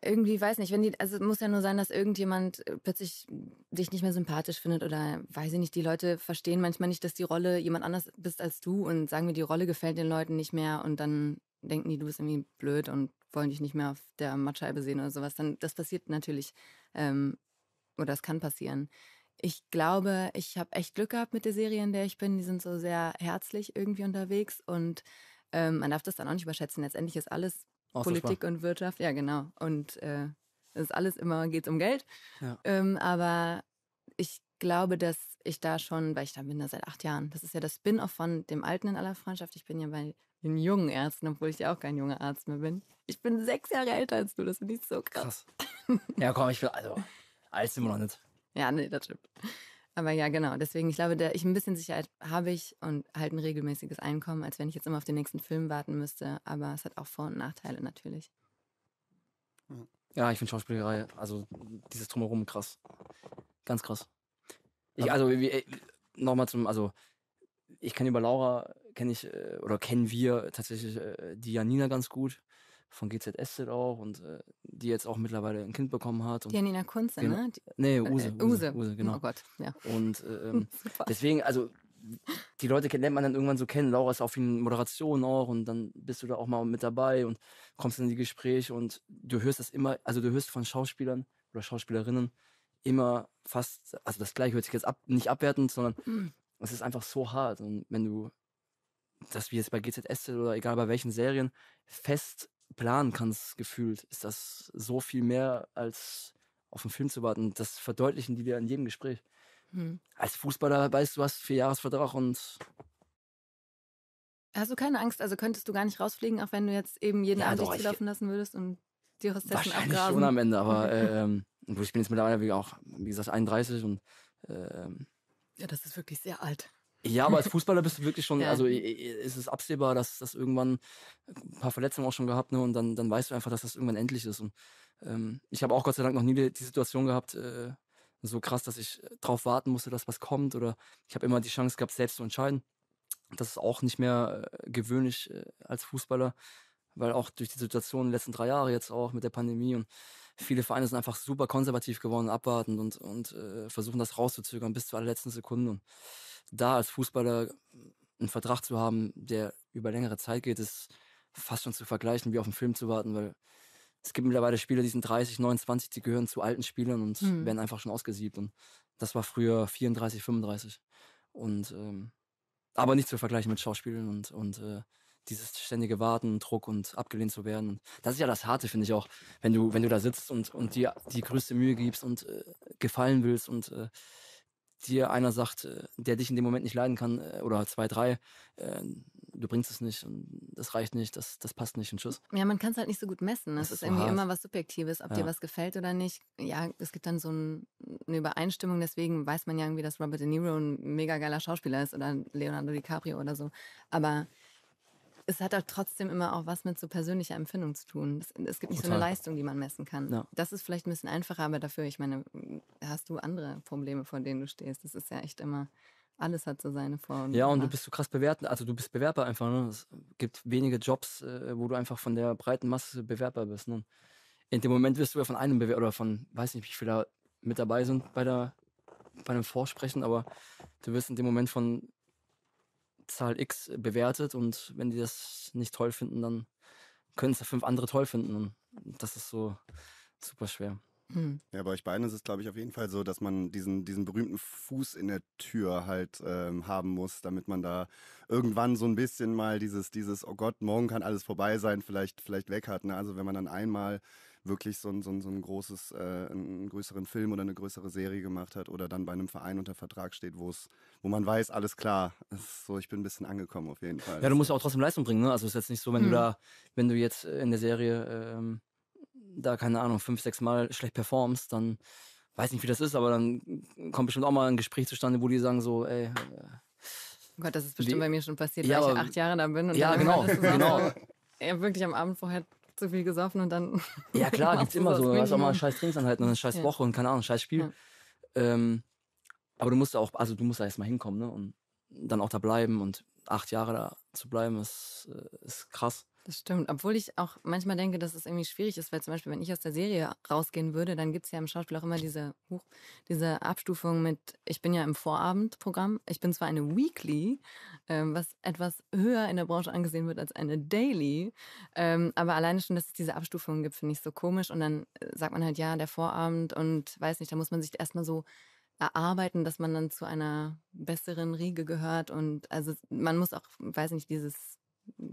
irgendwie, weiß nicht, wenn die, also muss ja nur sein, dass irgendjemand äh, plötzlich dich nicht mehr sympathisch findet oder weiß ich nicht, die Leute verstehen manchmal nicht, dass die Rolle jemand anders bist als du und sagen wir, die Rolle gefällt den Leuten nicht mehr und dann denken die, du bist irgendwie blöd und wollen dich nicht mehr auf der Mattscheibe sehen oder sowas. Dann, das passiert natürlich ähm, oder es kann passieren ich glaube, ich habe echt Glück gehabt mit der Serie, in der ich bin. Die sind so sehr herzlich irgendwie unterwegs und ähm, man darf das dann auch nicht überschätzen. Letztendlich ist alles oh, Politik und Wirtschaft, ja genau. Und äh, es ist alles immer geht es um Geld. Ja. Ähm, aber ich glaube, dass ich da schon, weil ich da bin da seit acht Jahren, das ist ja das Spin-off von dem Alten in aller Freundschaft. Ich bin ja bei den jungen Ärzten, obwohl ich ja auch kein junger Arzt mehr bin. Ich bin sechs Jahre älter als du, das finde ich so krass. krass. Ja, komm, ich will also. Alles wir noch nicht. Ja, nee, das stimmt. Aber ja, genau. Deswegen, ich glaube, da ich ein bisschen Sicherheit habe ich und halt ein regelmäßiges Einkommen, als wenn ich jetzt immer auf den nächsten Film warten müsste. Aber es hat auch Vor- und Nachteile natürlich. Ja, ich finde Schauspielerei, also dieses Drumherum krass. Ganz krass. Ich, also, äh, nochmal zum, also, ich kenne über Laura, kenne ich, äh, oder kennen wir tatsächlich äh, die Janina ganz gut von GZSZ auch und äh, die jetzt auch mittlerweile ein Kind bekommen hat. Und Janina Kunze, genau, ne? Die, nee, äh, Use, äh, Use, Use. Oh genau. Oh Gott, ja. Und *laughs* ähm, deswegen, also die Leute lernt man dann irgendwann so kennen. Laura ist auf in Moderation auch und dann bist du da auch mal mit dabei und kommst in die Gespräche und du hörst das immer, also du hörst von Schauspielern oder Schauspielerinnen immer fast, also das gleiche hört sich jetzt ab, nicht abwertend, sondern mhm. es ist einfach so hart. Und wenn du, das wie jetzt bei GZS oder egal bei welchen Serien fest planen kannst, gefühlt, ist das so viel mehr als auf einen Film zu warten. Das verdeutlichen die dir in jedem Gespräch. Hm. Als Fußballer weißt du, du hast vier Jahresvertrag und. Hast du keine Angst? Also könntest du gar nicht rausfliegen, auch wenn du jetzt eben jeden ja, Abend doch, dich laufen lassen würdest und die Hostessen wahrscheinlich schon am Ende, aber *laughs* ähm, ich bin jetzt mittlerweile auch, wie gesagt, 31 und. Ähm, ja, das ist wirklich sehr alt. Ja, aber als Fußballer bist du wirklich schon, *laughs* ja. also ist es absehbar, dass das irgendwann ein paar Verletzungen auch schon gehabt, ne? Und dann, dann weißt du einfach, dass das irgendwann endlich ist. Und ähm, ich habe auch Gott sei Dank noch nie die, die Situation gehabt, äh, so krass, dass ich drauf warten musste, dass was kommt. Oder ich habe immer die Chance gehabt, selbst zu entscheiden. Das ist auch nicht mehr äh, gewöhnlich äh, als Fußballer, weil auch durch die Situation in den letzten drei Jahre jetzt auch mit der Pandemie und viele Vereine sind einfach super konservativ geworden, abwartend und, und äh, versuchen das rauszuzögern bis zur allerletzten Sekunde. Und da als Fußballer hm, einen Vertrag zu haben, der über längere Zeit geht, ist fast schon zu vergleichen, wie auf einen Film zu warten, weil es gibt mittlerweile Spieler, die sind 30, 29, die gehören zu alten Spielern und mhm. werden einfach schon ausgesiebt. Und das war früher 34, 35. Und ähm, aber nicht zu vergleichen mit Schauspielern und, und äh, dieses ständige Warten, Druck und abgelehnt zu werden. Und das ist ja das Harte, finde ich auch, wenn du, wenn du da sitzt und, und dir die größte Mühe gibst und äh, gefallen willst und äh, dir einer sagt, äh, der dich in dem Moment nicht leiden kann, äh, oder zwei, drei, äh, du bringst es nicht und das reicht nicht, das, das passt nicht und Schuss. Ja, man kann es halt nicht so gut messen. Das, das ist, ist irgendwie hart. immer was Subjektives, ob ja. dir was gefällt oder nicht. Ja, es gibt dann so ein, eine Übereinstimmung, deswegen weiß man ja irgendwie, dass Robert De Niro ein mega geiler Schauspieler ist oder Leonardo DiCaprio oder so. Aber es hat auch halt trotzdem immer auch was mit so persönlicher Empfindung zu tun. Es, es gibt nicht Total. so eine Leistung, die man messen kann. Ja. Das ist vielleicht ein bisschen einfacher, aber dafür, ich meine, hast du andere Probleme, vor denen du stehst. Das ist ja echt immer, alles hat so seine Vor- und Ja, und du bist so krass bewertet, also du bist Bewerber einfach. Ne? Es gibt wenige Jobs, äh, wo du einfach von der breiten Masse Bewerber bist. Ne? In dem Moment wirst du ja von einem Bewerber oder von, weiß nicht, wie viele mit dabei sind bei der bei einem Vorsprechen, aber du wirst in dem Moment von Zahl X bewertet und wenn die das nicht toll finden, dann können es ja fünf andere toll finden. Und das ist so super schwer. Hm. Ja, bei euch beiden ist es, glaube ich, auf jeden Fall so, dass man diesen, diesen berühmten Fuß in der Tür halt ähm, haben muss, damit man da irgendwann so ein bisschen mal dieses, dieses, oh Gott, morgen kann alles vorbei sein, vielleicht, vielleicht weg hat. Ne? Also wenn man dann einmal wirklich so ein, so ein, so ein großes, äh, einen größeren Film oder eine größere Serie gemacht hat oder dann bei einem Verein unter Vertrag steht, wo es, wo man weiß, alles klar, so, ich bin ein bisschen angekommen auf jeden Fall. Ja, du musst ja auch trotzdem Leistung bringen, ne? Also es ist jetzt nicht so, wenn mhm. du da, wenn du jetzt in der Serie ähm, da, keine Ahnung, fünf, sechs Mal schlecht performst, dann weiß nicht, wie das ist, aber dann kommt bestimmt auch mal ein Gespräch zustande, wo die sagen so, ey, äh, Oh Gott, das ist bestimmt die, bei mir schon passiert, weil ja, ich acht Jahre da bin. Und ja, genau. *laughs* Genau. Ja, wirklich am Abend vorher zu viel gesoffen und dann. Ja, *laughs* klar, gibt's immer so. Du hast auch mal scheiß Trinksanhalten und eine scheiß ja. Woche und keine Ahnung, scheiß Spiel. Ja. Ähm, aber du musst auch, also du musst da erstmal hinkommen, ne? Und dann auch da bleiben und acht Jahre da zu bleiben, ist, äh, ist krass. Das stimmt, obwohl ich auch manchmal denke, dass es irgendwie schwierig ist, weil zum Beispiel, wenn ich aus der Serie rausgehen würde, dann gibt es ja im Schauspiel auch immer diese, Huch, diese Abstufung mit, ich bin ja im Vorabendprogramm, ich bin zwar eine Weekly, ähm, was etwas höher in der Branche angesehen wird als eine Daily, ähm, aber alleine schon, dass es diese Abstufungen gibt, finde ich so komisch. Und dann äh, sagt man halt, ja, der Vorabend und weiß nicht, da muss man sich erstmal so erarbeiten, dass man dann zu einer besseren Riege gehört. Und also man muss auch, weiß nicht, dieses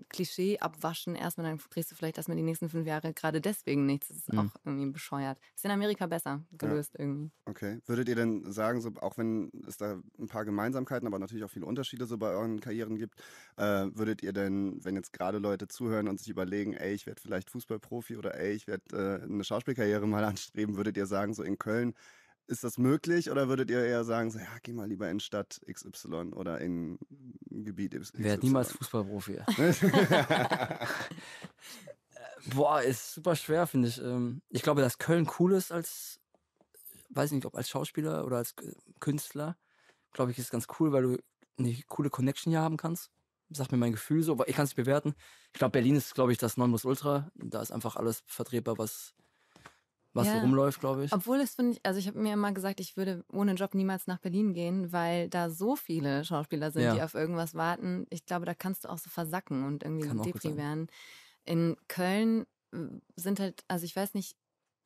Klischee abwaschen erstmal, dann kriegst du vielleicht erstmal die nächsten fünf Jahre gerade deswegen nichts. Das ist mhm. auch irgendwie bescheuert. Ist in Amerika besser gelöst ja. irgendwie. Okay. Würdet ihr denn sagen, so auch wenn es da ein paar Gemeinsamkeiten, aber natürlich auch viele Unterschiede so bei euren Karrieren gibt, äh, würdet ihr denn, wenn jetzt gerade Leute zuhören und sich überlegen, ey, ich werde vielleicht Fußballprofi oder ey, ich werde äh, eine Schauspielkarriere mal *laughs* anstreben, würdet ihr sagen, so in Köln ist das möglich oder würdet ihr eher sagen, so, ja, geh mal lieber in Stadt XY oder in Gebiet XY? Werd niemals Fußballprofi. *laughs* Äh, boah, ist super schwer, finde ich. Ähm, ich glaube, dass Köln cool ist als, weiß nicht, ob als Schauspieler oder als Künstler. Glaube ich, ist ganz cool, weil du eine coole Connection hier haben kannst. Sag mir mein Gefühl so, aber ich kann es bewerten. Ich glaube, Berlin ist, glaube ich, das Nonplusultra. Da ist einfach alles vertretbar, was was ja. so rumläuft, glaube ich. Obwohl es finde ich, also ich habe mir immer gesagt, ich würde ohne Job niemals nach Berlin gehen, weil da so viele Schauspieler sind, ja. die auf irgendwas warten. Ich glaube, da kannst du auch so versacken und irgendwie Kann so Depri werden. In Köln äh, sind halt, also ich weiß nicht,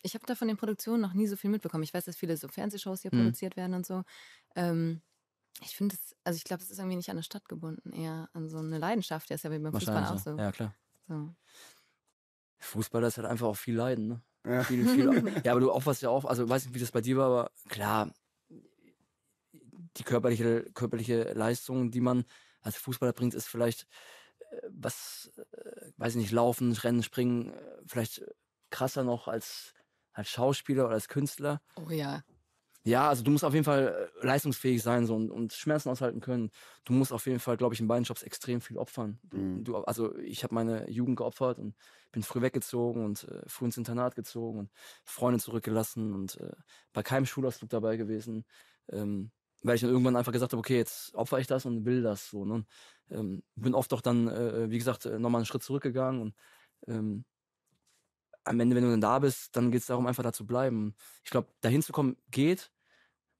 ich habe da von den Produktionen noch nie so viel mitbekommen. Ich weiß, dass viele so Fernsehshows hier mhm. produziert werden und so. Ähm, ich finde es, also ich glaube, es ist irgendwie nicht an eine Stadt gebunden, eher an so eine Leidenschaft. Der ist ja wie beim Fußball auch so. Ja, klar. So. Fußball ist halt einfach auch viel Leiden. Ne? Ja. *laughs* Viel, viel, *laughs* ja, aber du opferst ja auch, also ich weiß nicht, wie das bei dir war, aber klar, die körperliche, körperliche Leistung, die man als Fußballer bringt, ist vielleicht äh, was, äh, weiß ich nicht, laufen, rennen, springen, äh, vielleicht krasser noch als als Schauspieler oder als Künstler. Oh ja ja, also du musst auf jeden Fall äh, leistungsfähig sein so, und, und Schmerzen aushalten können. Du musst auf jeden Fall, glaube ich, in beiden Jobs extrem viel opfern. Mhm. Du, also ich habe meine Jugend geopfert und bin früh weggezogen und äh, früh ins Internat gezogen und Freunde zurückgelassen und äh, bei keinem Schulausflug dabei gewesen. Ähm, weil ich dann irgendwann einfach gesagt habe, okay, jetzt opfer ich das und will das so. Ne? Ähm, bin oft auch dann, äh, äh, wie gesagt, äh, nochmal einen Schritt zurückgegangen und ähm, am Ende, wenn du dann da bist, dann geht es darum, einfach da zu bleiben. Ich glaube, dahin zu kommen geht,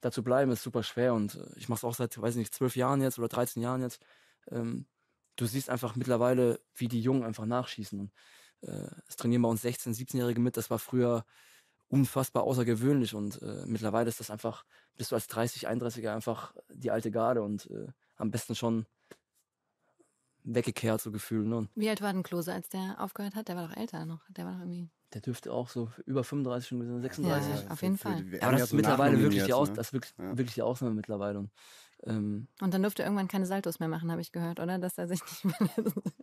da zu bleiben ist super schwer und äh, ich mache es auch seit, weiß nicht, zwölf Jahren jetzt oder 13 Jahren jetzt. Ähm, du siehst einfach mittlerweile, wie die Jungen einfach nachschießen. Und, äh, es trainieren bei uns 16-, 17-Jährige mit, das war früher unfassbar außergewöhnlich und äh, mittlerweile ist das einfach, bist du als 30, 31er einfach die alte Garde und äh, am besten schon weggekehrt, so gefühlt. Ne? Wie alt war denn Klose, als der aufgehört hat? Der war doch älter noch. Der war doch irgendwie der dürfte auch so über 35 schon gewesen 36. Ja, auf jeden Fall. Ja, aber das ist mittlerweile wirklich die, Aus ne? das ist wirklich, ja. wirklich die Ausnahme mittlerweile. Und, ähm, und dann dürfte er irgendwann keine Saltos mehr machen, habe ich gehört, oder? Dass er sich nicht mehr. *laughs*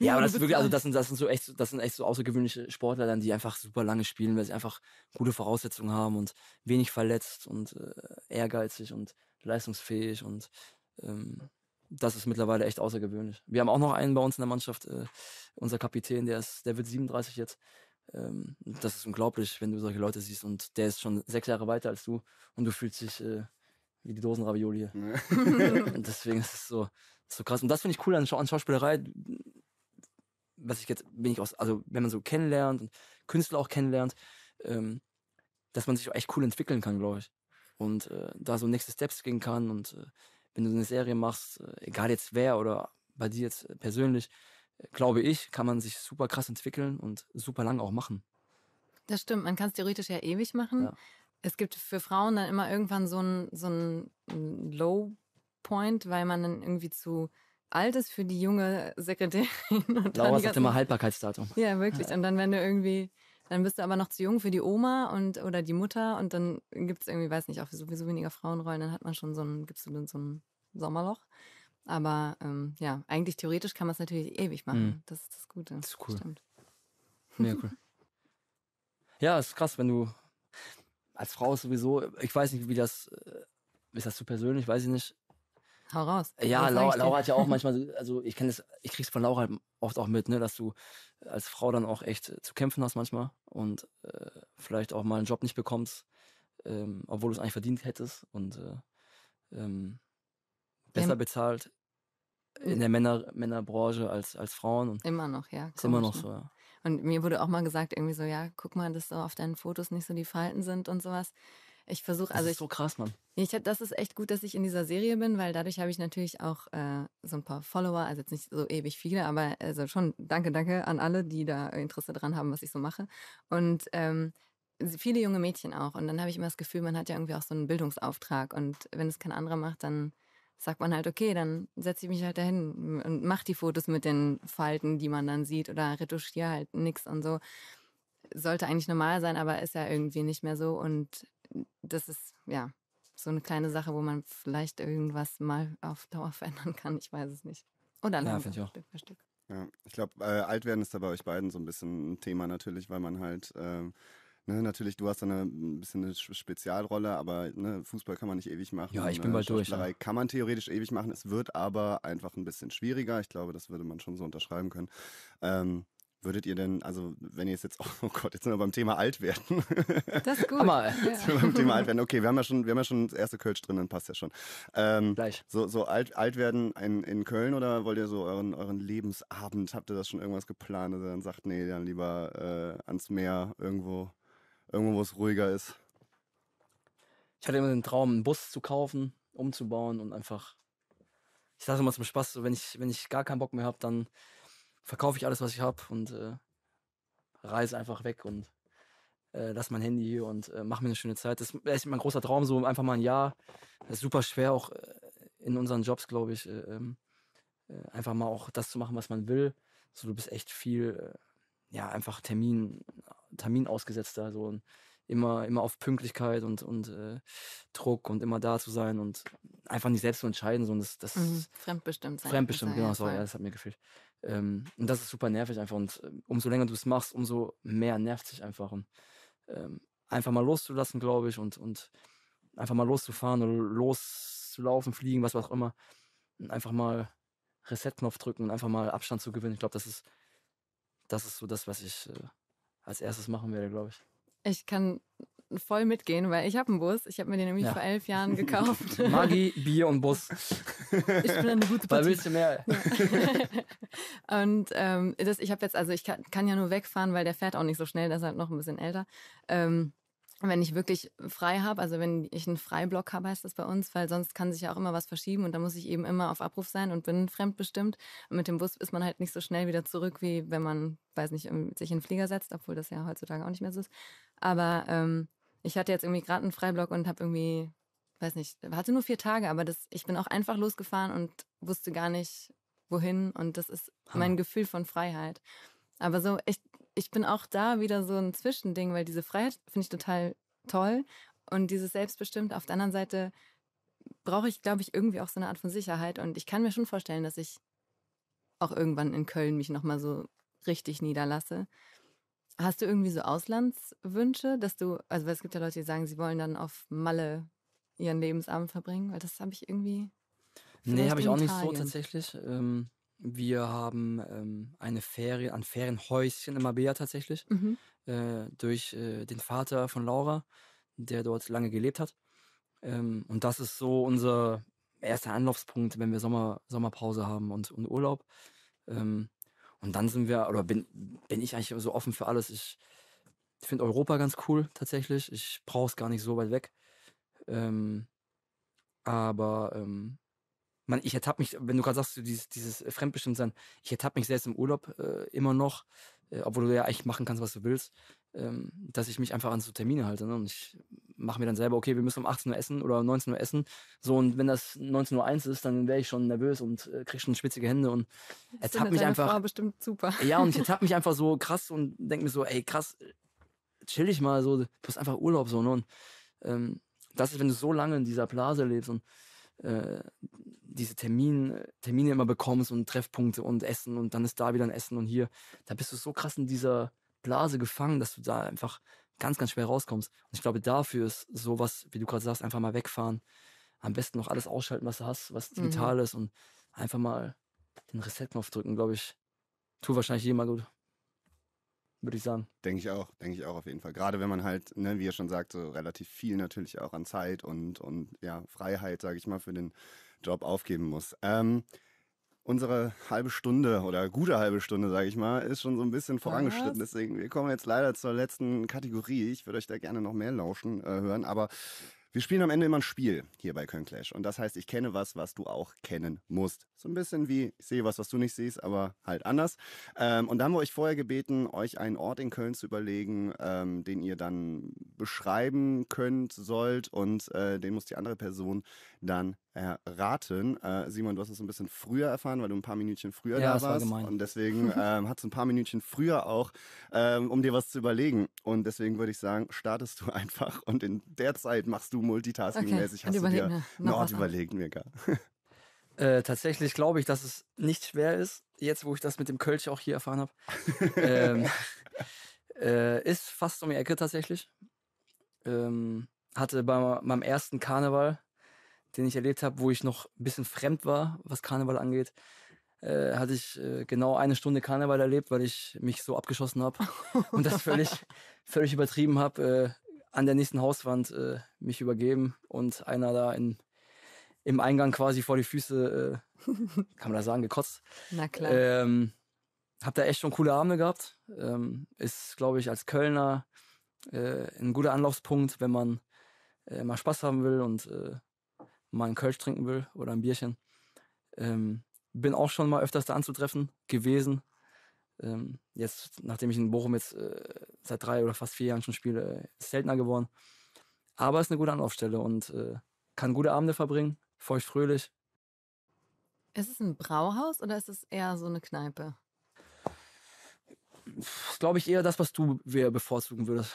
ja, aber das ist wirklich, also das sind, das sind so echt, das sind echt so außergewöhnliche Sportler dann, die einfach super lange spielen, weil sie einfach gute Voraussetzungen haben und wenig verletzt und äh, ehrgeizig und leistungsfähig und ähm, das ist mittlerweile echt außergewöhnlich. Wir haben auch noch einen bei uns in der Mannschaft, äh, unser Kapitän, der ist, der wird 37 jetzt ähm, das ist unglaublich, wenn du solche Leute siehst und der ist schon sechs Jahre weiter als du und du fühlst dich äh, wie die Dosenravioli. *laughs* und deswegen ist es so, so krass. Und das finde ich cool an, Scha an Schauspielerei. Was ich jetzt, bin ich aus, also wenn man so kennenlernt und Künstler auch kennenlernt, ähm, dass man sich auch echt cool entwickeln kann, glaube ich. Und äh, da so nächste Steps gehen kann. Und äh, wenn du eine Serie machst, äh, egal jetzt wer oder bei dir jetzt persönlich, glaube ich, kann man sich super krass entwickeln und super lang auch machen. Das stimmt, man kann es theoretisch ja ewig machen. Ja. Es gibt für Frauen dann immer irgendwann so einen so Low Point, weil man dann irgendwie zu alt ist für die junge Sekretärin. Und Laura sagt immer Haltbarkeitsdatum. Ja, wirklich. Ja. Und dann, wenn du irgendwie, dann bist du aber noch zu jung für die Oma und oder die Mutter und dann gibt es irgendwie, weiß nicht, auch sowieso weniger Frauenrollen, dann hat man schon so ein, gibt's so ein Sommerloch. Aber ähm, ja, eigentlich theoretisch kann man es natürlich ewig mhm. machen. Mhm. Das ist das Gute. Das ist cool. Stimmt. Mega cool. *laughs* ja, ist krass, wenn du als Frau sowieso, ich weiß nicht, wie das, äh, ist das zu persönlich, weiß ich nicht. Hau raus. Ja, Laura, Laura, hat ja auch *laughs* manchmal, also ich kenne es, ich krieg's von Laura halt oft auch mit, ne, dass du als Frau dann auch echt zu kämpfen hast manchmal und äh, vielleicht auch mal einen Job nicht bekommst, ähm, obwohl du es eigentlich verdient hättest und äh, ähm, besser ja. bezahlt in der Männer, Männerbranche als, als Frauen. Und immer noch, ja. ist immer noch ne? so, ja. Und mir wurde auch mal gesagt, irgendwie so, ja, guck mal, dass so auf deinen Fotos nicht so die Falten sind und sowas. Ich versuche, also. Das ist ich, so krass, Mann. Ich, das ist echt gut, dass ich in dieser Serie bin, weil dadurch habe ich natürlich auch äh, so ein paar Follower, also jetzt nicht so ewig viele, aber also schon danke, danke an alle, die da Interesse dran haben, was ich so mache. Und ähm, viele junge Mädchen auch. Und dann habe ich immer das Gefühl, man hat ja irgendwie auch so einen Bildungsauftrag. Und wenn es kein anderer macht, dann sagt man halt, okay, dann setze ich mich halt dahin und mache die Fotos mit den Falten, die man dann sieht oder retuschiere halt nichts und so. Sollte eigentlich normal sein, aber ist ja irgendwie nicht mehr so und das ist, ja, so eine kleine Sache, wo man vielleicht irgendwas mal auf Dauer *laughs* verändern kann. Ich weiß es nicht. Oder ja, ich auch. Stück für Stück. Ja, ich glaube, äh, alt werden ist da bei euch beiden so ein bisschen ein Thema natürlich, weil man halt äh, Ne, natürlich, du hast eine ein bisschen eine Spezialrolle, aber ne, Fußball kann man nicht ewig machen. Ja, ich ne? bin bald durch. Ja. Kann man theoretisch ewig machen. Es wird aber einfach ein bisschen schwieriger. Ich glaube, das würde man schon so unterschreiben können. Ähm, Würdet ihr denn, also wenn ihr es jetzt, *laughs* oh Gott, jetzt sind wir beim Thema alt werden. *laughs* Das ist gut. Hammer. Jetzt sind wir beim Thema alt werden. Okay, wir haben ja schon, wir haben ja schon das erste Kölsch drin, dann passt ja schon. Ähm, Gleich. So, so alt, alt werden in, in Köln oder wollt ihr so euren, euren Lebensabend, habt ihr das schon irgendwas geplant, dass ihr dann sagt, nee, dann lieber äh, ans Meer irgendwo Irgendwo, wo es ruhiger ist. Ich hatte immer den Traum, einen Bus zu kaufen, umzubauen und einfach. Ich sage immer zum Spaß, so, wenn, ich, wenn ich gar keinen Bock mehr habe, dann verkaufe ich alles, was ich habe und äh, reise einfach weg und äh, lass mein Handy hier und äh, mach mir eine schöne Zeit. Das ist mein großer Traum, so einfach mal ein Jahr. Das ist super schwer, auch äh, in unseren Jobs, glaube ich, äh, ähm, äh, einfach mal auch das zu machen, was man will. So, du bist echt viel äh, ja, einfach Termin, Termin ausgesetzter, so also immer, immer auf Pünktlichkeit und, und äh, Druck und immer da zu sein und einfach nicht selbst zu entscheiden, sondern das, das mhm, fremdbestimmt sein. Fremdbestimmt, genau, sorry, ja, das hat mir gefehlt. Ähm, und das ist super nervig einfach und ähm, umso länger du es machst, umso mehr nervt sich einfach und ähm, einfach mal loszulassen, glaube ich, und, und einfach mal loszufahren oder loszulaufen, fliegen, was, was auch immer. Und einfach mal Reset-Knopf drücken und einfach mal Abstand zu gewinnen. Ich glaube, das ist das ist so das, was ich äh, als erstes machen werde, glaube ich. Ich kann voll mitgehen, weil ich habe einen Bus. Ich habe mir den nämlich ja. vor elf *laughs* Jahren gekauft. Magie, *laughs* Bier und Bus. ich bin eine gute *laughs* Partie. Da willst du mehr. Ja. und ähm, das, ich habe jetzt, also ich kann, kann, ja nur wegfahren, weil der fährt auch nicht so schnell, der ist halt noch ein bisschen älter. Ähm, wenn ich wirklich frei habe, also wenn ich einen Freiblock habe, heißt das bei uns, weil sonst kann sich ja auch immer was verschieben und da muss ich eben immer auf Abruf sein und bin fremdbestimmt. Und mit dem Bus ist man halt nicht so schnell wieder zurück, wie wenn man, weiß nicht, sich in den Flieger setzt, obwohl das ja heutzutage auch nicht mehr so ist. Aber ähm, ich hatte jetzt irgendwie gerade einen Freiblock und habe irgendwie, weiß nicht, hatte nur vier Tage, aber das, ich bin auch einfach losgefahren und wusste gar nicht, wohin. Und das ist mein Gefühl von Freiheit. Aber so, ich, ich bin auch da wieder so ein Zwischending, weil diese Freiheit finde ich total toll und dieses Selbstbestimmt auf der anderen Seite brauche ich, glaube ich, irgendwie auch so eine Art von Sicherheit und ich kann mir schon vorstellen, dass ich auch irgendwann in Köln mich nochmal so richtig niederlasse. Hast du irgendwie so Auslandswünsche, dass du, also es gibt ja Leute, die sagen, sie wollen dann auf Malle ihren Lebensabend verbringen, weil das habe ich irgendwie. Nee, habe ich auch nicht so tatsächlich. Ähm, wir haben ähm, eine Ferie, ein Ferienhäuschen in Mabea tatsächlich, mhm. äh, durch äh, den Vater von Laura, der dort lange gelebt hat. Ähm, und das ist so unser erster Anlaufspunkt, wenn wir Sommer, Sommerpause haben und, und Urlaub. Ähm, und dann sind wir, oder bin, bin ich eigentlich so offen für alles. Ich finde Europa ganz cool tatsächlich. Ich brauche es gar nicht so weit weg. Ähm, aber ähm, man, ich ertappe mich, wenn du gerade sagst, dieses, dieses äh, Fremdbestimmtsein, ich ertappe mich selbst im Urlaub äh, immer noch, äh, obwohl du ja eigentlich machen kannst, was du willst, ähm, dass ich mich einfach an so Termine halte. Ne? Und ich mache mir dann selber, okay, wir müssen um 18 Uhr essen oder um 19 Uhr essen. So, und wenn das 19.01 Uhr ist, dann wäre ich schon nervös und äh, kriege schon spitzige Hände und ertappe mich einfach. Frau bestimmt super. Ja, und ich *laughs* ertappe mich einfach so krass und denke mir so, ey, krass, chill ich mal so, du hast einfach Urlaub so. Ne? Und ähm, das ist, wenn du so lange in dieser Blase lebst und äh, diese Termin, Termine immer bekommst und Treffpunkte und Essen und dann ist da wieder ein Essen und hier, da bist du so krass in dieser Blase gefangen, dass du da einfach ganz, ganz schwer rauskommst. Und ich glaube, dafür ist sowas, wie du gerade sagst, einfach mal wegfahren. Am besten noch alles ausschalten, was du hast, was mhm. digital mhm. ist und einfach mal den Reset-Knopf drücken, glaube ich. Tut wahrscheinlich jemand mal gut würde ich sagen. Denke ich auch, denke ich auch auf jeden Fall. Gerade wenn man halt, ne, wie er schon sagt, so relativ viel natürlich auch an Zeit und, und ja, Freiheit, sage ich mal, für den Job aufgeben muss. Ähm, unsere halbe Stunde oder gute halbe Stunde, sage ich mal, ist schon so ein bisschen vorangeschritten. Deswegen, wir kommen jetzt leider zur letzten Kategorie. Ich würde euch da gerne noch mehr lauschen äh, hören, aber wir spielen am Ende immer ein Spiel hier bei Köln Clash. Und das heißt, ich kenne was, was du auch kennen musst. So ein bisschen wie, ich sehe was, was du nicht siehst, aber halt anders. Ähm, und da haben wir euch vorher gebeten, euch einen Ort in Köln zu überlegen, ähm, den ihr dann beschreiben könnt, sollt. Und äh, den muss die andere Person dann erraten. Äh, Simon, du hast es ein bisschen früher erfahren, weil du ein paar Minütchen früher ja, da warst. War und deswegen ähm, hat es ein paar Minütchen früher auch, ähm, um dir was zu überlegen. Und deswegen würde ich sagen, startest du *laughs* einfach und in der Zeit machst du multitaskingmäßig, okay. hast und du dir einen Ort überlegt, mir gar. Äh, tatsächlich glaube ich, dass es nicht schwer ist, jetzt wo ich das mit dem Kölsch auch hier erfahren habe. *laughs* ähm, äh, ist fast um die Ecke tatsächlich. Ähm, hatte bei meinem ersten Karneval den ich erlebt habe, wo ich noch ein bisschen fremd war, was Karneval angeht, äh, hatte ich äh, genau eine Stunde Karneval erlebt, weil ich mich so abgeschossen habe *laughs* und das völlig, völlig übertrieben habe. Äh, an der nächsten Hauswand äh, mich übergeben und einer da in, im Eingang quasi vor die Füße, äh, kann man das sagen, gekotzt. *laughs* Na klar. Ähm, hab da echt schon coole Abende gehabt. Ähm, ist, glaube ich, als Kölner äh, ein guter Anlaufspunkt, wenn man äh, mal Spaß haben will und äh, mal einen Kölsch trinken will oder ein Bierchen. Ähm, bin auch schon mal öfters da anzutreffen gewesen. Ähm, jetzt, nachdem ich in Bochum jetzt äh, seit drei oder fast vier Jahren schon spiele, ist seltener geworden. Aber es ist eine gute Anlaufstelle und äh, kann gute Abende verbringen, feucht fröhlich. Ist es ein Brauhaus oder ist es eher so eine Kneipe? Das Glaube ich eher das, was du bevorzugen würdest.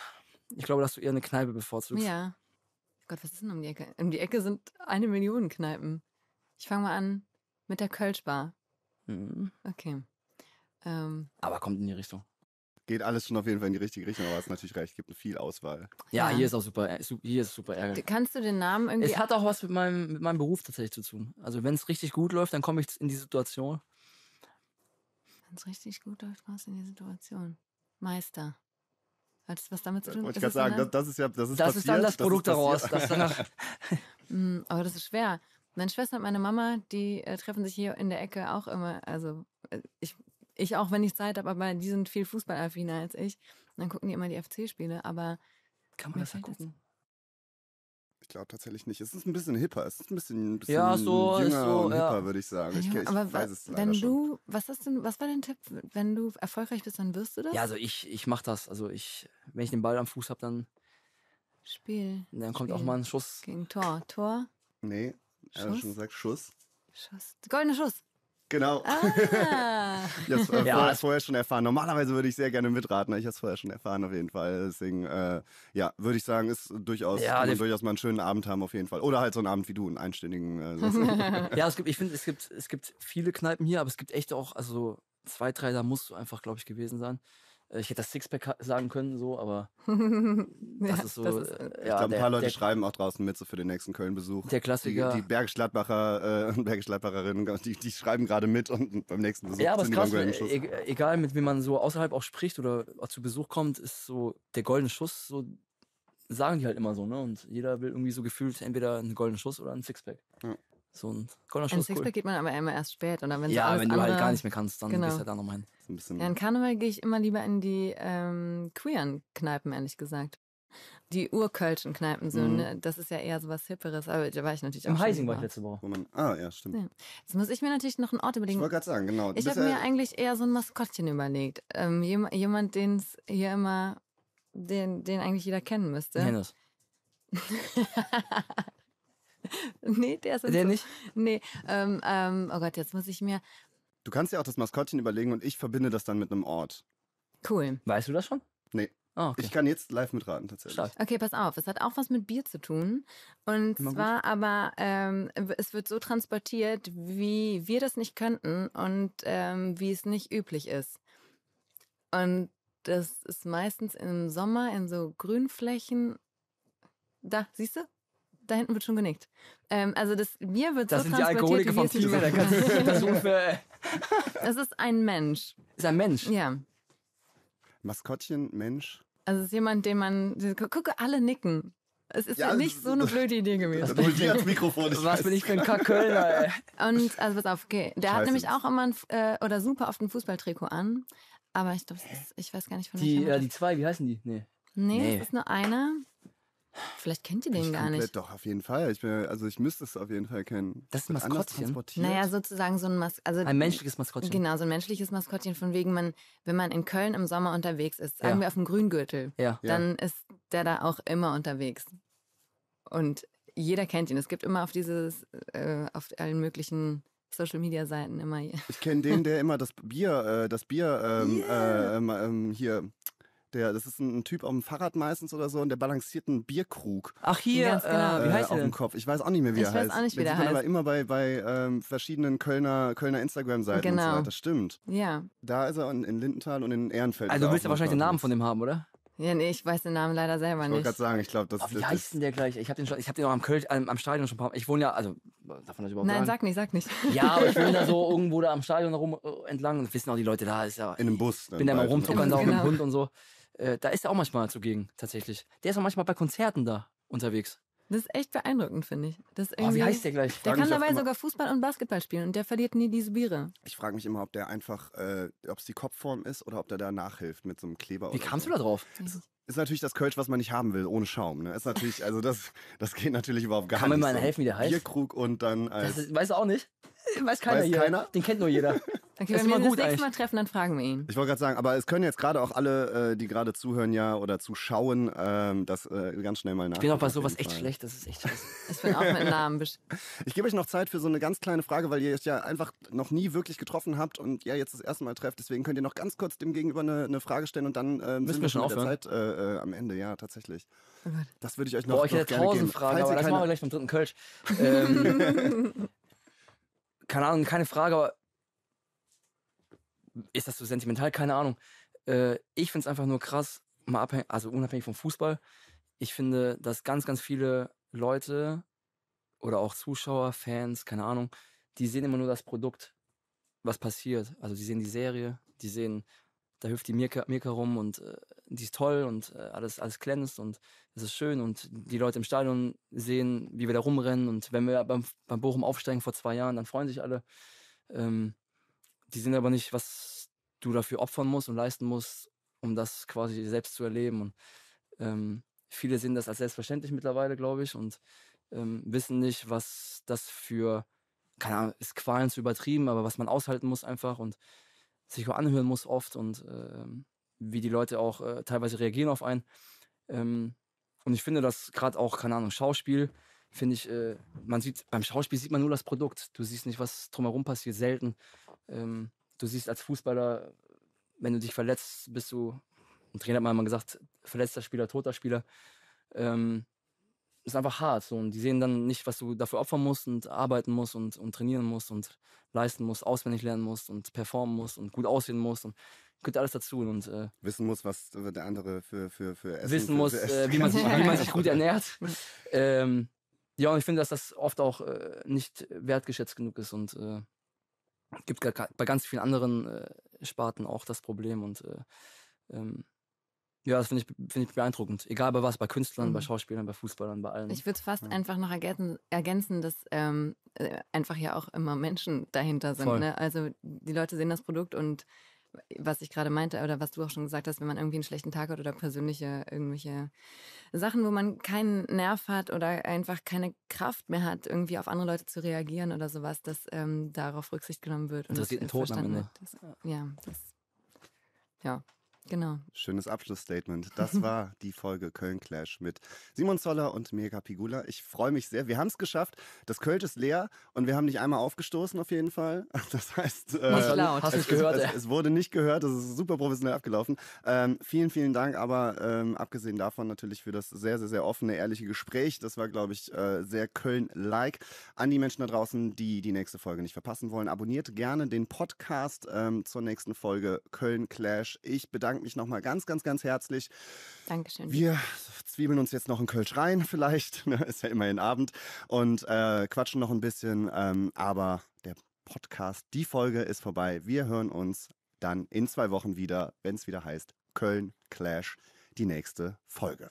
Ich glaube, dass du eher eine Kneipe bevorzugst. Ja. Gott, was ist denn um die Ecke? Um die Ecke sind eine Million Kneipen. Ich fange mal an mit der Kölschbar. Mhm. Okay. Ähm, aber kommt in die Richtung. Geht alles schon auf jeden Fall in die richtige Richtung, aber es ist natürlich recht, gibt viel Auswahl. Ja, ja. hier ist auch super, äh, hier ist super ärgerlich. Kannst du den Namen irgendwie. Es hat auch was mit meinem, mit meinem Beruf tatsächlich zu tun. Also wenn es richtig gut läuft, dann komme ich in die Situation. Wenn es richtig gut läuft, kommst du in die Situation. Meister. Hat das was damit zu tun? Wollte ich gerade sagen, eine, das, ist ja das ist Das passiert, ist dann das, das Produkt daraus. Das *laughs* mm, Aber das ist schwer. Meine Schwester und meine Mama, die äh, treffen sich hier in der Ecke auch immer. Also äh, ich, ich auch, wenn ich Zeit habe, aber die sind viel fußballaffiner als ich. Und dann gucken die immer die FC-Spiele. Aber kann man das ja gucken? Ich glaube tatsächlich nicht. Es ist ein bisschen hipper. Es ist ein bisschen, ein bisschen ja, so, jünger so, und hipper, ja. würde ich sagen. Ich, ich aber weiß es wenn du, schon. was hast denn, was war dein Tipp? Wenn du erfolgreich bist, dann wirst du das? Ja, also ich, ich mache das. Also ich, wenn ich den Ball am Fuß habe, dann Spiel. Dann kommt Spiel. auch mal ein Schuss. Gegen Tor. Tor? Nee, er hat schon gesagt Schuss. Schuss. Goldener Schuss. Genau. Ah. *laughs* ich habe es äh, ja. vorher, vorher, schon erfahren. Normalerweise würde ich sehr gerne mitraten, aber ne? ich habe es vorher schon erfahren auf jeden Fall. Deswegen, äh, ja, würde ich sagen, ist durchaus, ja, kann man durchaus mal einen schönen Abend haben auf jeden Fall. Oder halt so einen Abend wie du, einen einstündigen. Äh, *laughs* ja, es gibt, ich finde, es gibt, es gibt viele Kneipen hier, aber es gibt echt auch, also zwei, drei, da musst du einfach, glaube ich, gewesen sein. Äh, ich hätte das Sixpack sagen können, so, aber *laughs* das ja, ist so. Das ist, äh, äh, ja, ich glaube, ein der, paar Leute der, schreiben auch draußen mit so für den nächsten Köln-Besuch. Der Klassiker. Die, die Bergschlattbacher *laughs* und äh, Bergschlattbacherinnen, die, die schreiben gerade mit und beim nächsten Besuch ja, aber sind krass, die beim Schuss. Egal, mit wem man so außerhalb auch spricht oder auch zu Besuch kommt, ist so der goldene Schuss so sagen die halt immer so, ne? Und jeder will irgendwie so gefühlt entweder einen goldenen Schuss oder einen Sixpack. Ja so ein goldener Ein Sixpack cool. geht man aber immer erst spät. Und dann, wenn ja, so wenn du halt gar nicht mehr kannst, dann genau. gehst du halt da nochmal hin. ja, in Karneval gehe ich immer lieber in die ähm, queeren Kneipen, ehrlich gesagt. Die urkölschen Kneipen, so, mhm. ne? das ist ja eher so was Hipperes, aber da war ich natürlich Im auch. Im Heising war ich letzte Woche. Man, ah, ja, stimmt. Ja. Jetzt muss ich mir natürlich noch einen Ort überlegen. Ich wollte gerade sagen, genau. Ich habe mir eigentlich eher so ein Maskottchen überlegt. Ähm, jemand, den es hier immer, den, den eigentlich jeder kennen müsste. Hennes. *laughs* *laughs* nee, der ist Der so. nicht? Nee. Ähm, ähm, oh Gott, jetzt muss ich mir. Du kannst ja auch das Maskottchen überlegen und ich verbinde das dann mit einem Ort. Cool. Weißt du das schon? Nee. Oh, okay. Ich kann jetzt live mitraten tatsächlich. Stark. Okay, pass auf. Es hat auch was mit Bier zu tun. Und Immer zwar gut. aber, ähm, es wird so transportiert, wie wir das nicht könnten und ähm, wie es nicht üblich ist. Und das ist meistens im Sommer in so Grünflächen. Da, siehst du? da hinten wird schon genickt. Ähm, also das, mir wird das so sind die Alkoholiker vom Team, da kannst du das Ufer. *laughs* Das ist ein Mensch. Ist ein Mensch? Ja. Maskottchen, Mensch. Also es ist jemand, den man, gucke, alle nicken. Es ist ja, ja nicht so eine blöde Idee gewesen. Das dir ans Mikrofon. Was weiß. bin ich für ein Kack-Kölner, ey. Und, also pass auf, okay. Der Scheiße. hat nämlich auch immer ein, äh, oder super oft ein Fußballtrikot an. Aber ich glaube, ich weiß gar nicht, von welcher. Die, äh, die zwei, wie heißen die? Nee. Nee, nee. es ist nur einer. Vielleicht kennt ihr den ich gar nicht. Doch, auf jeden Fall. Ich bin, also ich müsste es auf jeden Fall kennen. Das ist ein Maskottchen. Naja, sozusagen so ein Mas also Ein menschliches Maskottchen. Genau, so ein menschliches Maskottchen, von wegen man, wenn man in Köln im Sommer unterwegs ist, sagen ja. wir auf dem Grüngürtel, ja. dann ja. ist der da auch immer unterwegs. Und jeder kennt ihn. Es gibt immer auf dieses, äh, auf allen möglichen Social Media Seiten immer. Ich kenne den, der *laughs* immer das Bier, äh, das Bier ähm, yeah. äh, ähm, ähm hier der, das ist ein, Typ auf dem Fahrrad meistens oder so und der balanciert einen Bierkrug. Ach hier, äh, genau. äh, wie heißt auf dem Kopf. Ich weiß auch nicht mehr, wie ich er heißt. Ich weiß auch nicht, wie der, heißt. aber immer bei, bei ähm, verschiedenen Kölner, Kölner Instagram-Seiten genau. und so genau. weiter. Stimmt. Ja. Da ist er in, in Lindenthal und in Ehrenfeld. Also du willst ja wahrscheinlich den Namen von dem haben, oder? Ja, nee, ich weiß den Namen leider selber nicht. Ich wollte gerade sagen, ich glaube, das Aber Wie heißt denn der gleich? Ich habe den, hab den auch am, Köln, am, am, Stadion schon ein paar Mal. Ich wohne ja, also, darf man überhaupt Nein, sagen? sag nicht, sag nicht. Ja, aber ich wohne da so *laughs* irgendwo da am Stadion rum äh, entlang und wissen auch die Leute da. ist ja, In einem Bus. Ne? Bin da mal rumtuckern, da auch genau. mit dem Hund und so. Äh, da ist er auch manchmal zugegen, tatsächlich. Der ist auch manchmal bei Konzerten da unterwegs. Das ist echt beeindruckend, finde ich. Das oh, wie heißt der gleich? Der kann dabei sogar Fußball und Basketball spielen und der verliert nie diese Biere. Ich frage mich immer, ob der einfach, äh, ob es die Kopfform ist oder ob der da nachhilft mit so einem Kleber. Wie kamst so. du da drauf? ist natürlich das Kölsch, was man nicht haben will, ohne Schaum. Ne? Ist natürlich, also das, das geht natürlich überhaupt gar nicht. Kann mir mal helfen, wie der heißt? Bierkrug und dann als. Ist, weiß auch nicht. *laughs* Weiß keiner weiß hier. Keiner? Den kennt nur jeder. Okay, *laughs* wenn wir ihn das nächste Mal treffen, dann fragen wir ihn. Ich wollte gerade sagen, aber es können jetzt gerade auch alle, äh, die gerade zuhören ja oder zuschauen, ähm, das äh, ganz schnell mal nach. Ich bin auch bei sowas echt schlecht, das ist echt scheiße. *laughs* Ich bin auch mit Namen Ich gebe euch noch Zeit für so eine ganz kleine Frage, weil ihr euch ja einfach noch nie wirklich getroffen habt und ja jetzt das erste Mal trefft. Deswegen könnt ihr noch ganz kurz dem Gegenüber eine, eine Frage stellen und dann äh, müssen wir schon mit aufhören. der Zeit äh, äh, am Ende, ja, tatsächlich. Oh das würde ich euch noch, Boah, ich noch hätte gerne tausend geben. Fragen, Falls aber das machen wir gleich beim dritten Kölsch. Ähm, *laughs* keine Ahnung, keine Frage, aber ist das so sentimental? Keine Ahnung. Äh, ich finde es einfach nur krass, mal abhängig, also unabhängig vom Fußball. Ich finde, dass ganz, ganz viele Leute oder auch Zuschauer, Fans, keine Ahnung, die sehen immer nur das Produkt, was passiert. Also die sehen die Serie, die sehen, da hüpft die Mirka, Mirka rum und äh, die ist toll und äh, alles, alles glänzt und es ist schön und die Leute im Stadion sehen, wie wir da rumrennen und wenn wir beim, beim Bochum aufsteigen vor zwei Jahren, dann freuen sich alle. Ähm, die sehen aber nicht, was du dafür opfern musst und leisten musst, um das quasi selbst zu erleben. Und ähm, viele sehen das als selbstverständlich mittlerweile, glaube ich, und ähm, wissen nicht, was das für, keine Ahnung, ist Qualen zu übertrieben, aber was man aushalten muss einfach und sich anhören muss oft und äh, wie die Leute auch äh, teilweise reagieren auf einen. Ähm, und ich finde, das gerade auch, keine Ahnung, Schauspiel, finde ich, äh, man sieht, beim Schauspiel sieht man nur das Produkt. Du siehst nicht, was drumherum passiert, selten. Ähm, du siehst als Fußballer, wenn du dich verletzt, bist du, ein Trainer hat mal gesagt, verletzter Spieler, toter Spieler. Ähm, ist einfach hart. So. Und die sehen dann nicht, was du dafür opfern musst und arbeiten musst und, und trainieren musst und leisten musst, auswendig lernen musst und performen musst und gut aussehen musst. Und gehört alles dazu. Und, äh, wissen muss, was der andere für, für, für Essen Wissen für, muss, äh, wie, man sich, *laughs* wie man sich gut ernährt. ähm, ja, und ich finde, dass das oft auch äh, nicht wertgeschätzt genug ist und äh, gibt bei ganz vielen anderen äh, Sparten auch das Problem. Und äh, ähm, ja, das finde ich, find ich beeindruckend. Egal bei was, bei Künstlern, mhm. bei Schauspielern, bei Fußballern, bei allen. Ich würde es fast ja. einfach noch ergänzen, ergänzen dass ähm, äh, einfach ja auch immer Menschen dahinter sind. Ne? Also die Leute sehen das Produkt und äh, was ich gerade meinte oder was du auch schon gesagt hast, wenn man irgendwie einen schlechten Tag hat oder persönliche irgendwelche Sachen, wo man keinen Nerv hat oder einfach keine Kraft mehr hat, irgendwie auf andere Leute zu reagieren oder sowas, dass ähm, darauf Rücksicht genommen wird. Interessiert und das, den Tod am Ende. Das, ja, das ja. Genau. Schönes Abschlussstatement. Das *laughs* war die Folge Köln Clash mit Simon Zoller und Mirka Pigula. Ich freue mich sehr. Wir haben es geschafft. Das Kölsch ist leer und wir haben nicht einmal aufgestoßen auf jeden Fall. *laughs* Das heißt, äh, laut. Hast es, gehört, es, es, wurde nicht gehört. Es ist super professionell abgelaufen. Ähm, vielen, vielen Dank. Aber ähm, abgesehen davon natürlich für das sehr, sehr, sehr offene, ehrliche Gespräch. Das war, glaube ich, äh, sehr Köln-like. An die Menschen da draußen, die die nächste Folge nicht verpassen wollen, abonniert gerne den Podcast ähm, zur nächsten Folge Köln Clash. Ich bedanke bedanke mich nochmal ganz, ganz, ganz herzlich. Dankeschön. Wir zwiebeln uns jetzt noch in Kölsch rein, *laughs* vielleicht. Ne? Ist ja immerhin Abend. Und äh, quatschen noch ein bisschen. Ähm, aber der Podcast, die Folge ist vorbei. Wir hören uns dann in zwei Wochen wieder, wenn es wieder heißt Köln Clash, die nächste Folge.